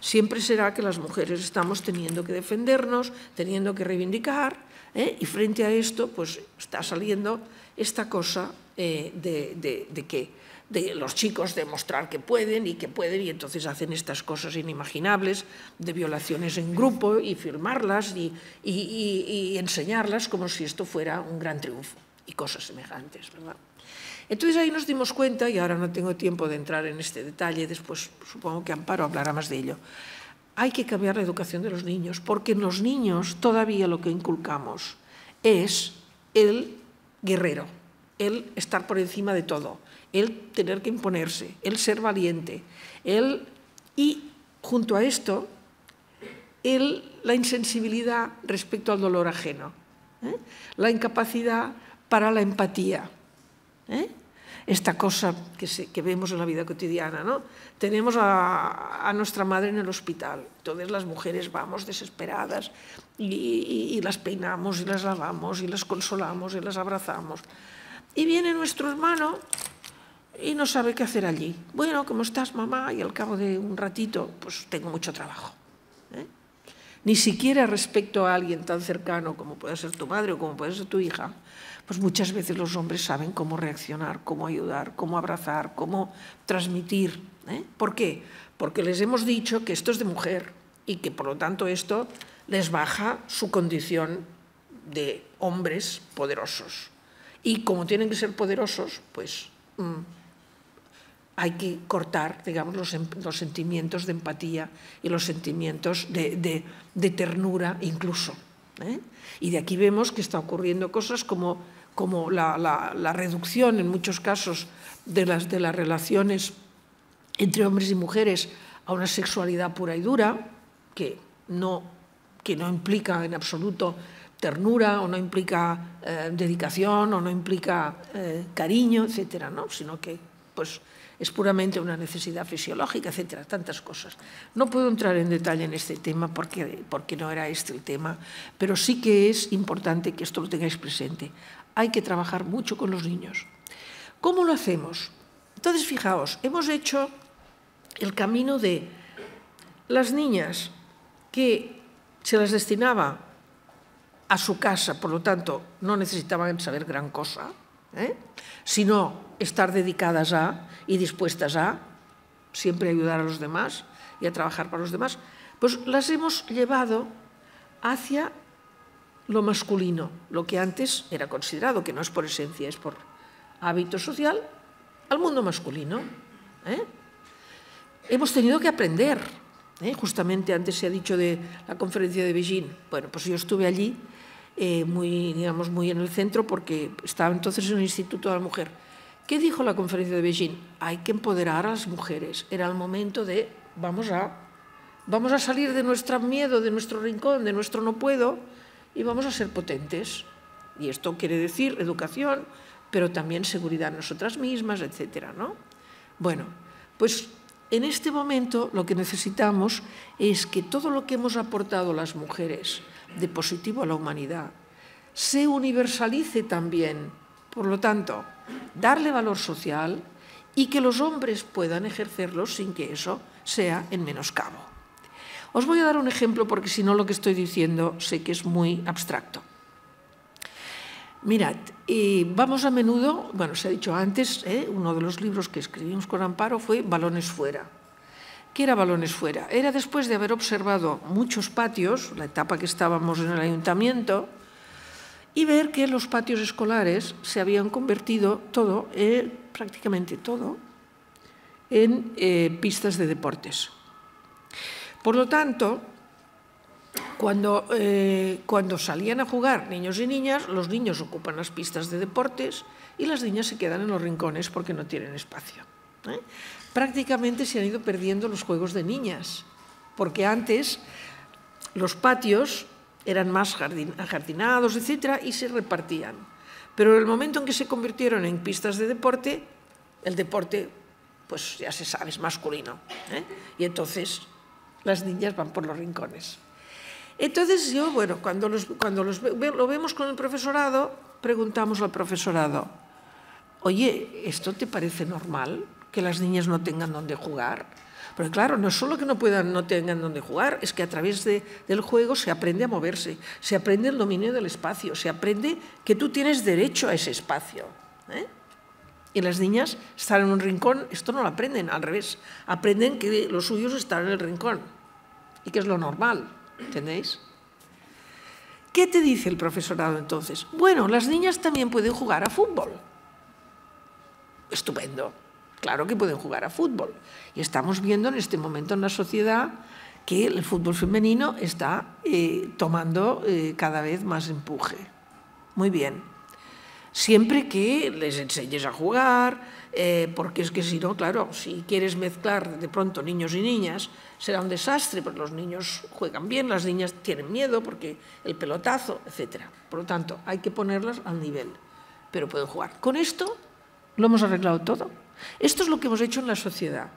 Siempre será que las mujeres estamos teniendo que defendernos, teniendo que reivindicar, ¿eh? y frente a esto pues está saliendo esta cosa eh, de, de que de los chicos demostrar que pueden y que pueden y entonces hacen estas cosas inimaginables de violaciones en grupo y filmarlas y, enseñarlas como si esto fuera un gran triunfo y cosas semejantes, ¿verdad? Entonces ahí nos dimos cuenta, y ahora no tengo tiempo de entrar en este detalle, después supongo que Amparo hablará más de ello, hay que cambiar la educación de los niños, porque en los niños todavía lo que inculcamos es el guerrero, el estar por encima de todo, el tener que imponerse, el ser valiente, el, y junto a esto, el, la insensibilidad respecto al dolor ajeno, ¿eh? la incapacidad para la empatía. ¿eh? Esta cosa que, vemos en la vida cotidiana, ¿no? Tenemos a, nuestra madre en el hospital, todas las mujeres vamos desesperadas y las peinamos y las lavamos y las consolamos y las abrazamos. Y viene nuestro hermano y no sabe qué hacer allí. Bueno, ¿cómo estás, mamá? Y al cabo de un ratito, pues tengo mucho trabajo. ¿eh? Ni siquiera respecto a alguien tan cercano como puede ser tu madre o como puede ser tu hija, pues muchas veces los hombres saben cómo reaccionar, cómo ayudar, cómo abrazar, cómo transmitir. ¿eh? ¿Por qué? Porque les hemos dicho que esto es de mujer y que por lo tanto esto les baja su condición de hombres poderosos. Y como tienen que ser poderosos, pues... Mm, hay que cortar, digamos, em, los, sentimientos de empatía y los sentimientos de, ternura incluso. ¿eh? Y de aquí vemos que está ocurriendo cosas como, como la, reducción en muchos casos de las, de las relaciones entre hombres y mujeres a una sexualidad pura y dura, que no, que no implica en absoluto ternura o no implica eh, dedicación o no implica eh, cariño, etcétera, ¿no? sino que pues, es puramente una necesidad fisiológica, etcétera, tantas cosas. No puedo entrar en detalle en este tema porque, porque no era este el tema, pero sí que es importante que esto lo tengáis presente. Hay que trabajar mucho con los niños. ¿Cómo lo hacemos? Entonces, fijaos, hemos hecho el camino de las niñas que se las destinaba a su casa, por lo tanto, no necesitaban saber gran cosa, ¿eh? sino estar dedicadas a y dispuestas a siempre ayudar a los demás y a trabajar para los demás, pues las hemos llevado hacia lo masculino, lo que antes era considerado, que no es por esencia, es por hábito social, al mundo masculino. ¿eh? Hemos tenido que aprender. ¿eh? Justamente antes se ha dicho de la conferencia de Beijing. Bueno, pues yo estuve allí eh, muy, digamos, muy en el centro porque estaba entonces en el Instituto de la Mujer. ¿Qué dijo la conferencia de Beijing? Hay que empoderar a las mujeres. Era el momento de, vamos a, vamos a salir de nuestro miedo, de nuestro rincón, de nuestro no puedo, y vamos a ser potentes. Y esto quiere decir educación, pero también seguridad en nosotras mismas, etc. ¿no? Bueno, pues en este momento lo que necesitamos es que todo lo que hemos aportado las mujeres de positivo a la humanidad se universalice también por lo tanto, darle valor social y que los hombres puedan ejercerlo sin que eso sea en menoscabo. Os voy a dar un ejemplo porque si no lo que estoy diciendo sé que es muy abstracto. Mirad, vamos a menudo, bueno, se ha dicho antes, ¿eh? uno de los libros que escribimos con Amparo fue Balones fuera. ¿Qué era Balones fuera? Era después de haber observado muchos patios, la etapa que estábamos en el ayuntamiento, y ver que los patios escolares se habían convertido todo, eh, prácticamente todo, en eh, pistas de deportes. Por lo tanto, cuando, eh, cuando salían a jugar niños y niñas, los niños ocupan las pistas de deportes y las niñas se quedan en los rincones porque no tienen espacio. Prácticamente se han ido perdiendo los juegos de niñas, porque antes los patios eran más ajardinados, jardinados, etcétera, y se repartían. Pero en el momento en que se convirtieron en pistas de deporte, el deporte, pues ya se sabe, es masculino. ¿eh? Y entonces las niñas van por los rincones. Entonces yo, bueno, cuando, los, cuando lo vemos con el profesorado, preguntamos al profesorado, oye, ¿esto te parece normal? Que las niñas no tengan donde jugar. Pero claro, no solo que no puedan, no tengan donde jugar, es que a través del juego se aprende a moverse, se aprende el dominio del espacio, se aprende que tú tienes derecho a ese espacio. ¿eh? Y las niñas están en un rincón, esto no lo aprenden, al revés, aprenden que los suyos están en el rincón y que es lo normal, ¿entendéis? ¿Qué te dice el profesorado entonces? Bueno, las niñas también pueden jugar a fútbol. Estupendo. Claro que pueden jugar a fútbol. Y estamos viendo en este momento en la sociedad que el fútbol femenino está eh, tomando eh, cada vez más empuje. Muy bien. Siempre que les enseñes a jugar, eh, porque es que si no, claro, si quieres mezclar de pronto niños y niñas, será un desastre, porque los niños juegan bien, las niñas tienen miedo porque el pelotazo, etc. Por lo tanto, hay que ponerlas al nivel, pero pueden jugar. Con esto lo hemos arreglado todo. Esto es lo que hemos hecho en la sociedad.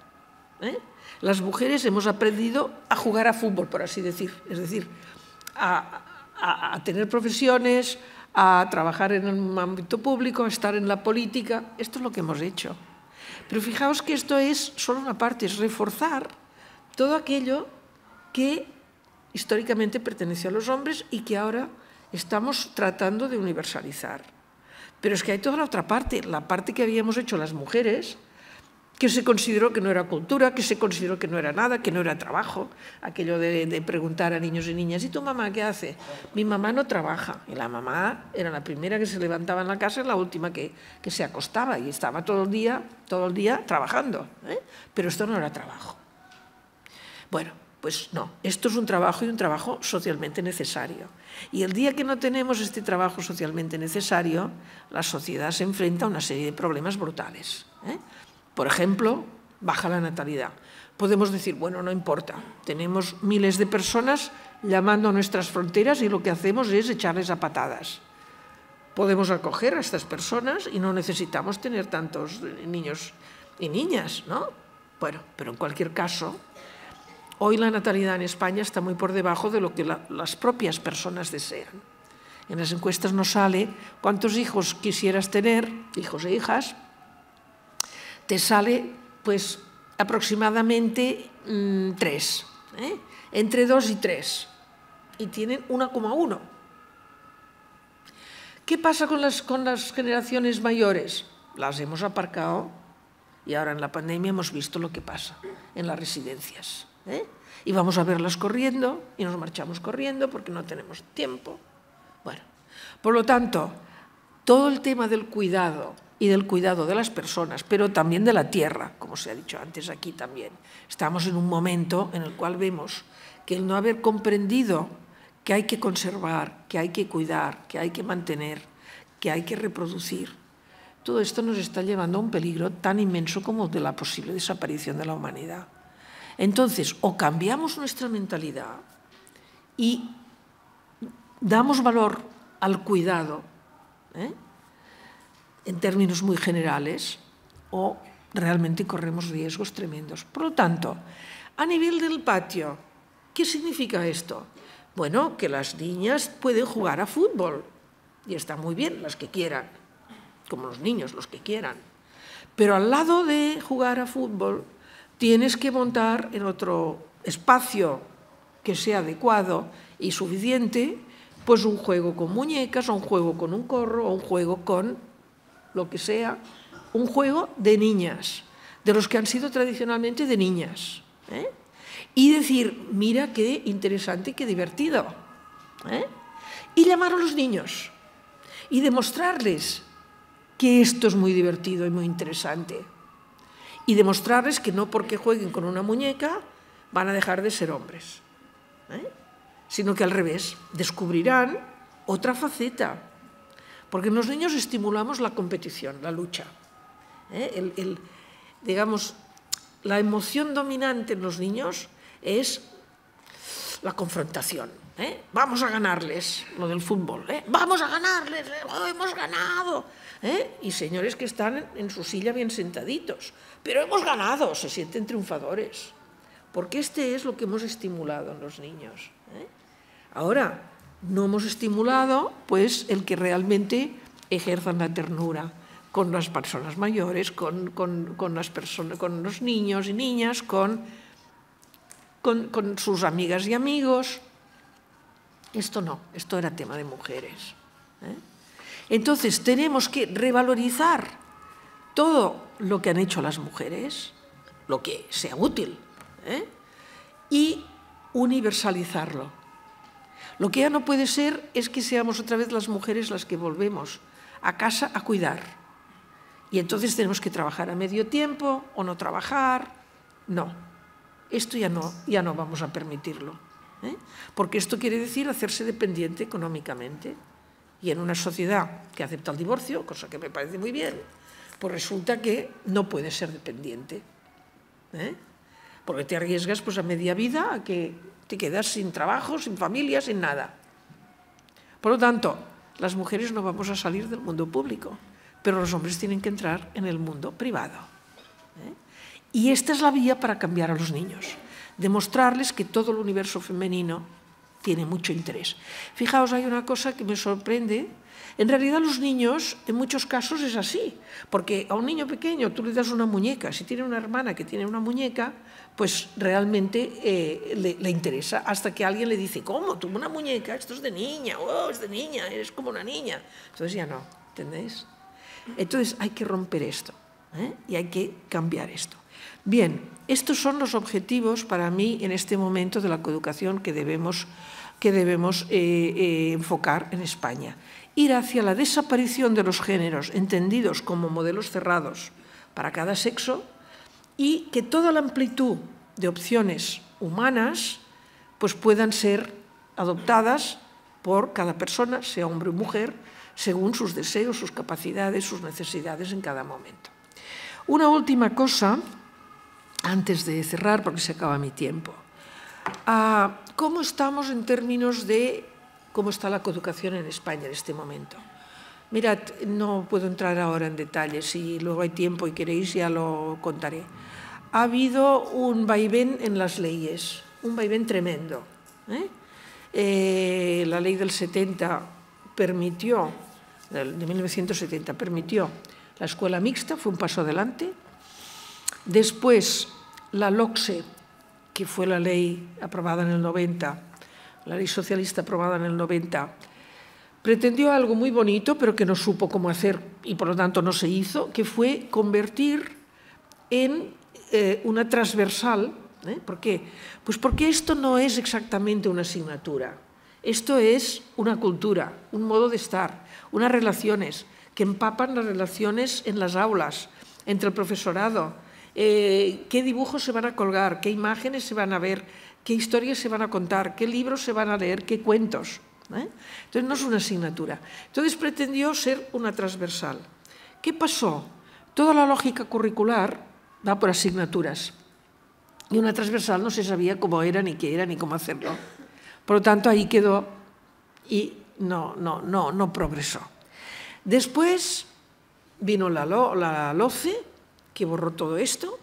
¿eh? Las mujeres hemos aprendido a jugar a fútbol, por así decir, es decir, a, a tener profesiones, a trabajar en el ámbito público, a estar en la política. Esto es lo que hemos hecho. Pero fijaos que esto es solo una parte, es reforzar todo aquello que históricamente perteneció a los hombres y que ahora estamos tratando de universalizar. Pero es que hay toda la otra parte, la parte que habíamos hecho las mujeres, que se consideró que no era cultura, que se consideró que no era nada, que no era trabajo, aquello de, preguntar a niños y niñas, ¿y tu mamá qué hace? Mi mamá no trabaja, y la mamá era la primera que se levantaba en la casa y la última que, se acostaba, y estaba todo el día, todo el día trabajando, ¿eh? pero esto no era trabajo. Bueno, pues no, esto es un trabajo y un trabajo socialmente necesario. Y el día que no tenemos este trabajo socialmente necesario, la sociedad se enfrenta a una serie de problemas brutales. ¿eh? Por ejemplo, baja la natalidad. Podemos decir, bueno, no importa, tenemos miles de personas llamando a nuestras fronteras y lo que hacemos es echarles a patadas. Podemos acoger a estas personas y no necesitamos tener tantos niños y niñas, ¿no? Bueno, pero en cualquier caso, Hoy la natalidad en España está muy por debajo de lo que las propias personas desean. En las encuestas no sale cuántos hijos quisieras tener, hijos e hijas. Te sale, pues, aproximadamente mm, tres, ¿eh? entre dos y tres. Y tienen 1,1. ¿Qué pasa con las, con las generaciones mayores? Las hemos aparcado y ahora en la pandemia hemos visto lo que pasa en las residencias. ¿eh? Y vamos a verlas corriendo y nos marchamos corriendo porque no tenemos tiempo. Bueno, por lo tanto, todo el tema del cuidado y del cuidado de las personas, pero también de la tierra, como se ha dicho antes aquí también. Estamos en un momento en el cual vemos que el no haber comprendido que hay que conservar, que hay que cuidar, que hay que mantener, que hay que reproducir, todo esto nos está llevando a un peligro tan inmenso como de la posible desaparición de la humanidad. Entonces, o cambiamos nuestra mentalidad y damos valor al cuidado ¿eh? en términos muy generales o realmente corremos riesgos tremendos. Por lo tanto, a nivel del patio, ¿qué significa esto? Bueno, que las niñas pueden jugar a fútbol y está muy bien, las que quieran, como los niños, los que quieran. Pero al lado de jugar a fútbol tienes que montar en otro espacio que sea adecuado y suficiente, pues un juego con muñecas, o un juego con un corro, o un juego con lo que sea, un juego de niñas, de los que han sido tradicionalmente de niñas. ¿eh? Y decir, mira qué interesante, qué divertido. ¿eh? Y llamar a los niños y demostrarles que esto es muy divertido y muy interesante y demostrarles que no porque jueguen con una muñeca van a dejar de ser hombres, ¿eh? sino que al revés, descubrirán otra faceta, porque en los niños estimulamos la competición, la lucha. ¿eh? digamos, la emoción dominante en los niños es la confrontación ¿eh? vamos a ganarles, lo del fútbol, ¿eh? vamos a ganarles, eh, ¡Oh, hemos ganado. Y señores que están en su silla bien sentaditos, pero hemos ganado, se sienten triunfadores, porque este es lo que hemos estimulado en los niños. Ahora, no hemos estimulado pues, el que realmente ejerzan la ternura con las personas mayores, con, con, con las personas, con los niños y niñas, con, con sus amigas y amigos, esto no, esto era tema de mujeres. ¿eh? Entonces tenemos que revalorizar todo lo que han hecho las mujeres, lo que sea útil, ¿eh? y universalizarlo. Lo que ya no puede ser es que seamos otra vez las mujeres las que volvemos a casa a cuidar. Y entonces tenemos que trabajar a medio tiempo o no trabajar. No, esto ya no, ya no vamos a permitirlo. ¿eh? porque esto quiere decir hacerse dependiente económicamente. Y en una sociedad que acepta el divorcio, cosa que me parece muy bien, pues resulta que no puedes ser dependiente. ¿eh? Porque te arriesgas pues, a media vida a que te quedas sin trabajo, sin familia, sin nada. Por lo tanto, las mujeres no vamos a salir del mundo público, pero los hombres tienen que entrar en el mundo privado. ¿eh? Y esta es la vía para cambiar a los niños demostrarles que todo el universo femenino tiene mucho interés. Fijaos, hay una cosa que me sorprende. En realidad los niños, en muchos casos es así, porque a un niño pequeño tú le das una muñeca, si tiene una hermana que tiene una muñeca, pues realmente eh, le, interesa, hasta que alguien le dice, ¿cómo? ¿Tú una muñeca? Esto es de niña, oh, es de niña, eres como una niña. Entonces ya no, ¿entendéis? Entonces hay que romper esto ¿eh? y hay que cambiar esto. Bien, estos son los objetivos para mí en este momento de la coeducación que debemos, que debemos eh, eh, enfocar en España. Ir hacia la desaparición de los géneros entendidos como modelos cerrados para cada sexo y que toda la amplitud de opciones humanas pues puedan ser adoptadas por cada persona, sea hombre o mujer, según sus deseos, sus capacidades, sus necesidades en cada momento. Una última cosa antes de cerrar porque se acaba mi tiempo. Ah, ¿Cómo estamos en términos de cómo está la coeducación en España en este momento? Mirad, no puedo entrar ahora en detalles, si luego hay tiempo y queréis ya lo contaré. Ha habido un vaivén en las leyes, un vaivén tremendo. ¿eh? Eh, la ley del 70 permitió, de 1970 permitió la escuela mixta, fue un paso adelante, Después, la LOCSE, que fue la ley aprobada en el 90, la ley socialista aprobada en el 90, pretendió algo muy bonito, pero que no supo cómo hacer y por lo tanto no se hizo, que fue convertir en eh, una transversal. ¿eh? ¿Por qué? Pues porque esto no es exactamente una asignatura, esto es una cultura, un modo de estar, unas relaciones que empapan las relaciones en las aulas, entre el profesorado, eh, qué dibujos se van a colgar, qué imágenes se van a ver, qué historias se van a contar, qué libros se van a leer, qué cuentos. ¿eh? Entonces no es una asignatura. Entonces pretendió ser una transversal. ¿Qué pasó? Toda la lógica curricular va por asignaturas. Y una transversal no se sabía cómo era, ni qué era, ni cómo hacerlo. Por lo tanto, ahí quedó y no, no, no, no progresó. Después vino la, la LOCE, que borró todo esto.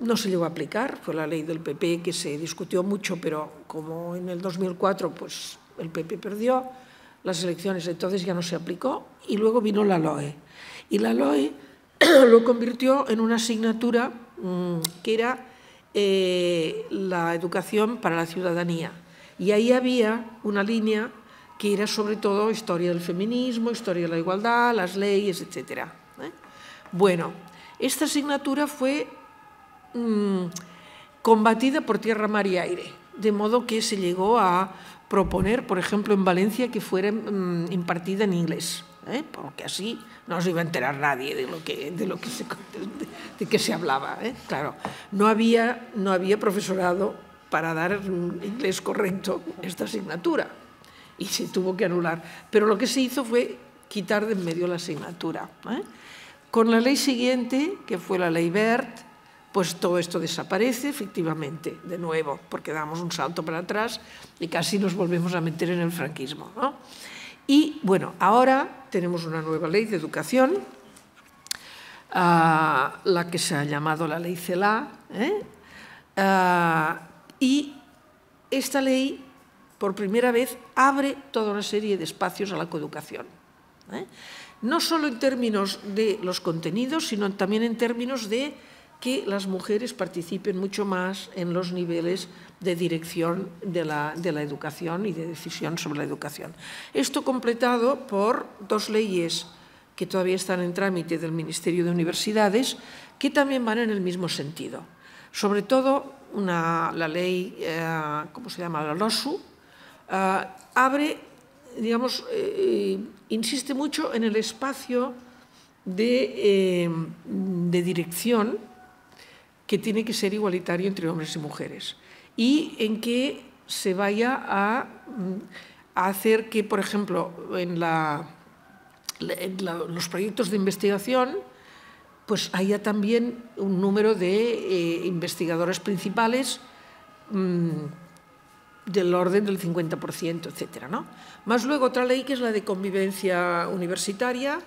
No se llegó a aplicar, fue la ley del PP que se discutió mucho, pero como en el 2004 pues, el PP perdió las elecciones, entonces ya no se aplicó. Y luego vino la LOE. Y la LOE lo convirtió en una asignatura mm, que era eh, la educación para la ciudadanía. Y ahí había una línea que era sobre todo historia del feminismo, historia de la igualdad, las leyes, etc. ¿eh? Bueno, esta asignatura fue mm, combatida por tierra, mar y aire, de modo que se llegó a proponer, por ejemplo, en Valencia que fuera mm, impartida en inglés, ¿eh? porque así no se iba a enterar nadie de lo que, lo que, se, de, que se hablaba. ¿eh? Claro, no había, no había profesorado para dar inglés correcto esta asignatura y se tuvo que anular. Pero lo que se hizo fue quitar de en medio la asignatura. ¿eh? Con la ley siguiente, que fue la ley BERT, pues todo esto desaparece efectivamente, de nuevo, porque damos un salto para atrás y casi nos volvemos a meter en el franquismo. Y bueno, ahora tenemos una nueva ley de educación, ah, la que se ha llamado la ley CELA, ¿eh? ah, y esta ley por primera vez abre toda una serie de espacios a la coeducación. ¿eh? no solo en términos de los contenidos, sino también en términos de que las mujeres participen mucho más en los niveles de dirección de la, educación y de decisión sobre la educación. Esto completado por dos leyes que todavía están en trámite del Ministerio de Universidades, que también van en el mismo sentido. Sobre todo, la ley, eh, ¿cómo se llama?, la LOSU, eh, abre digamos, eh, insiste mucho en el espacio eh, de, dirección que tiene que ser igualitario entre hombres y mujeres y en que se vaya a, mm, hacer que, por ejemplo, en, los proyectos de investigación pues haya también un número de eh, investigadores principales mm, del orden del 50%, etcétera, Más luego otra ley que es la de convivencia universitaria,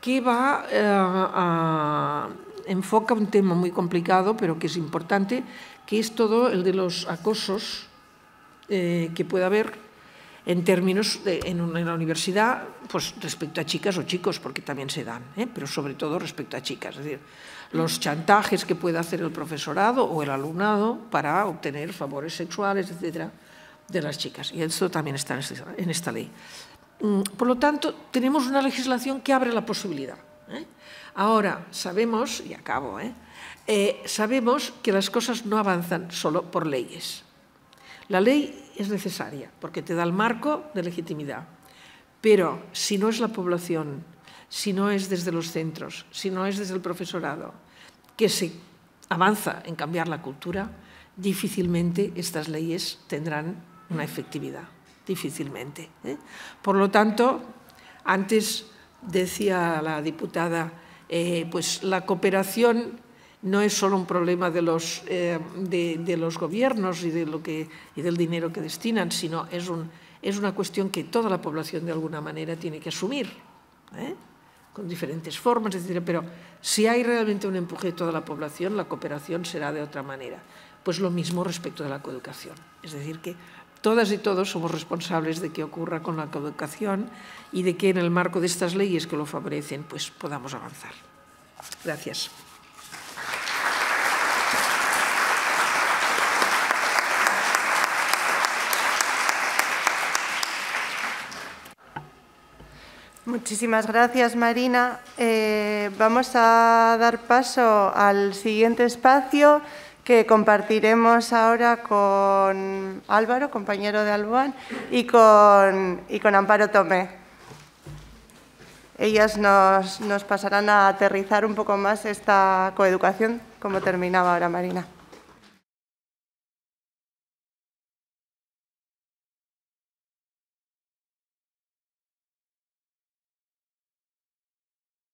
que va eh, a, enfoca un tema muy complicado, pero que es importante, que es todo el de los acosos eh, que puede haber en términos en, la universidad, pues respecto a chicas o chicos, porque también se dan, ¿eh? pero sobre todo respecto a chicas, es decir, los chantajes que puede hacer el profesorado o el alumnado para obtener favores sexuales, etcétera de las chicas. Y eso también está en este, esta ley. Mm, por lo tanto, tenemos una legislación que abre la posibilidad. ¿eh? Ahora, sabemos, y acabo, ¿eh? Eh, sabemos que las cosas no avanzan solo por leyes. La ley es necesaria porque te da el marco de legitimidad, pero si no es la población, si no es desde los centros, si no es desde el profesorado, que se avanza en cambiar la cultura, difícilmente estas leyes tendrán una efectividad, difícilmente. ¿eh? Por lo tanto, antes decía la diputada, eh, pues la cooperación no es solo un problema de los, eh, de, los gobiernos y, de lo que, y del dinero que destinan, sino es, un, es una cuestión que toda la población de alguna manera tiene que asumir, con diferentes formas, etc. Pero si hay realmente un empuje de toda la población, la cooperación será de otra manera. Pues lo mismo respecto de la coeducación. Es decir, que Todas y todos somos responsables de que ocurra con la coeducación y de que en el marco de estas leyes que lo favorecen pues podamos avanzar. Gracias. Muchísimas gracias, Marina. Eh, vamos a dar paso al siguiente espacio que compartiremos ahora con Álvaro, compañero de Albuán, y con, y con Amparo Tomé. Ellas nos, nos pasarán a aterrizar un poco más esta coeducación, como terminaba ahora Marina.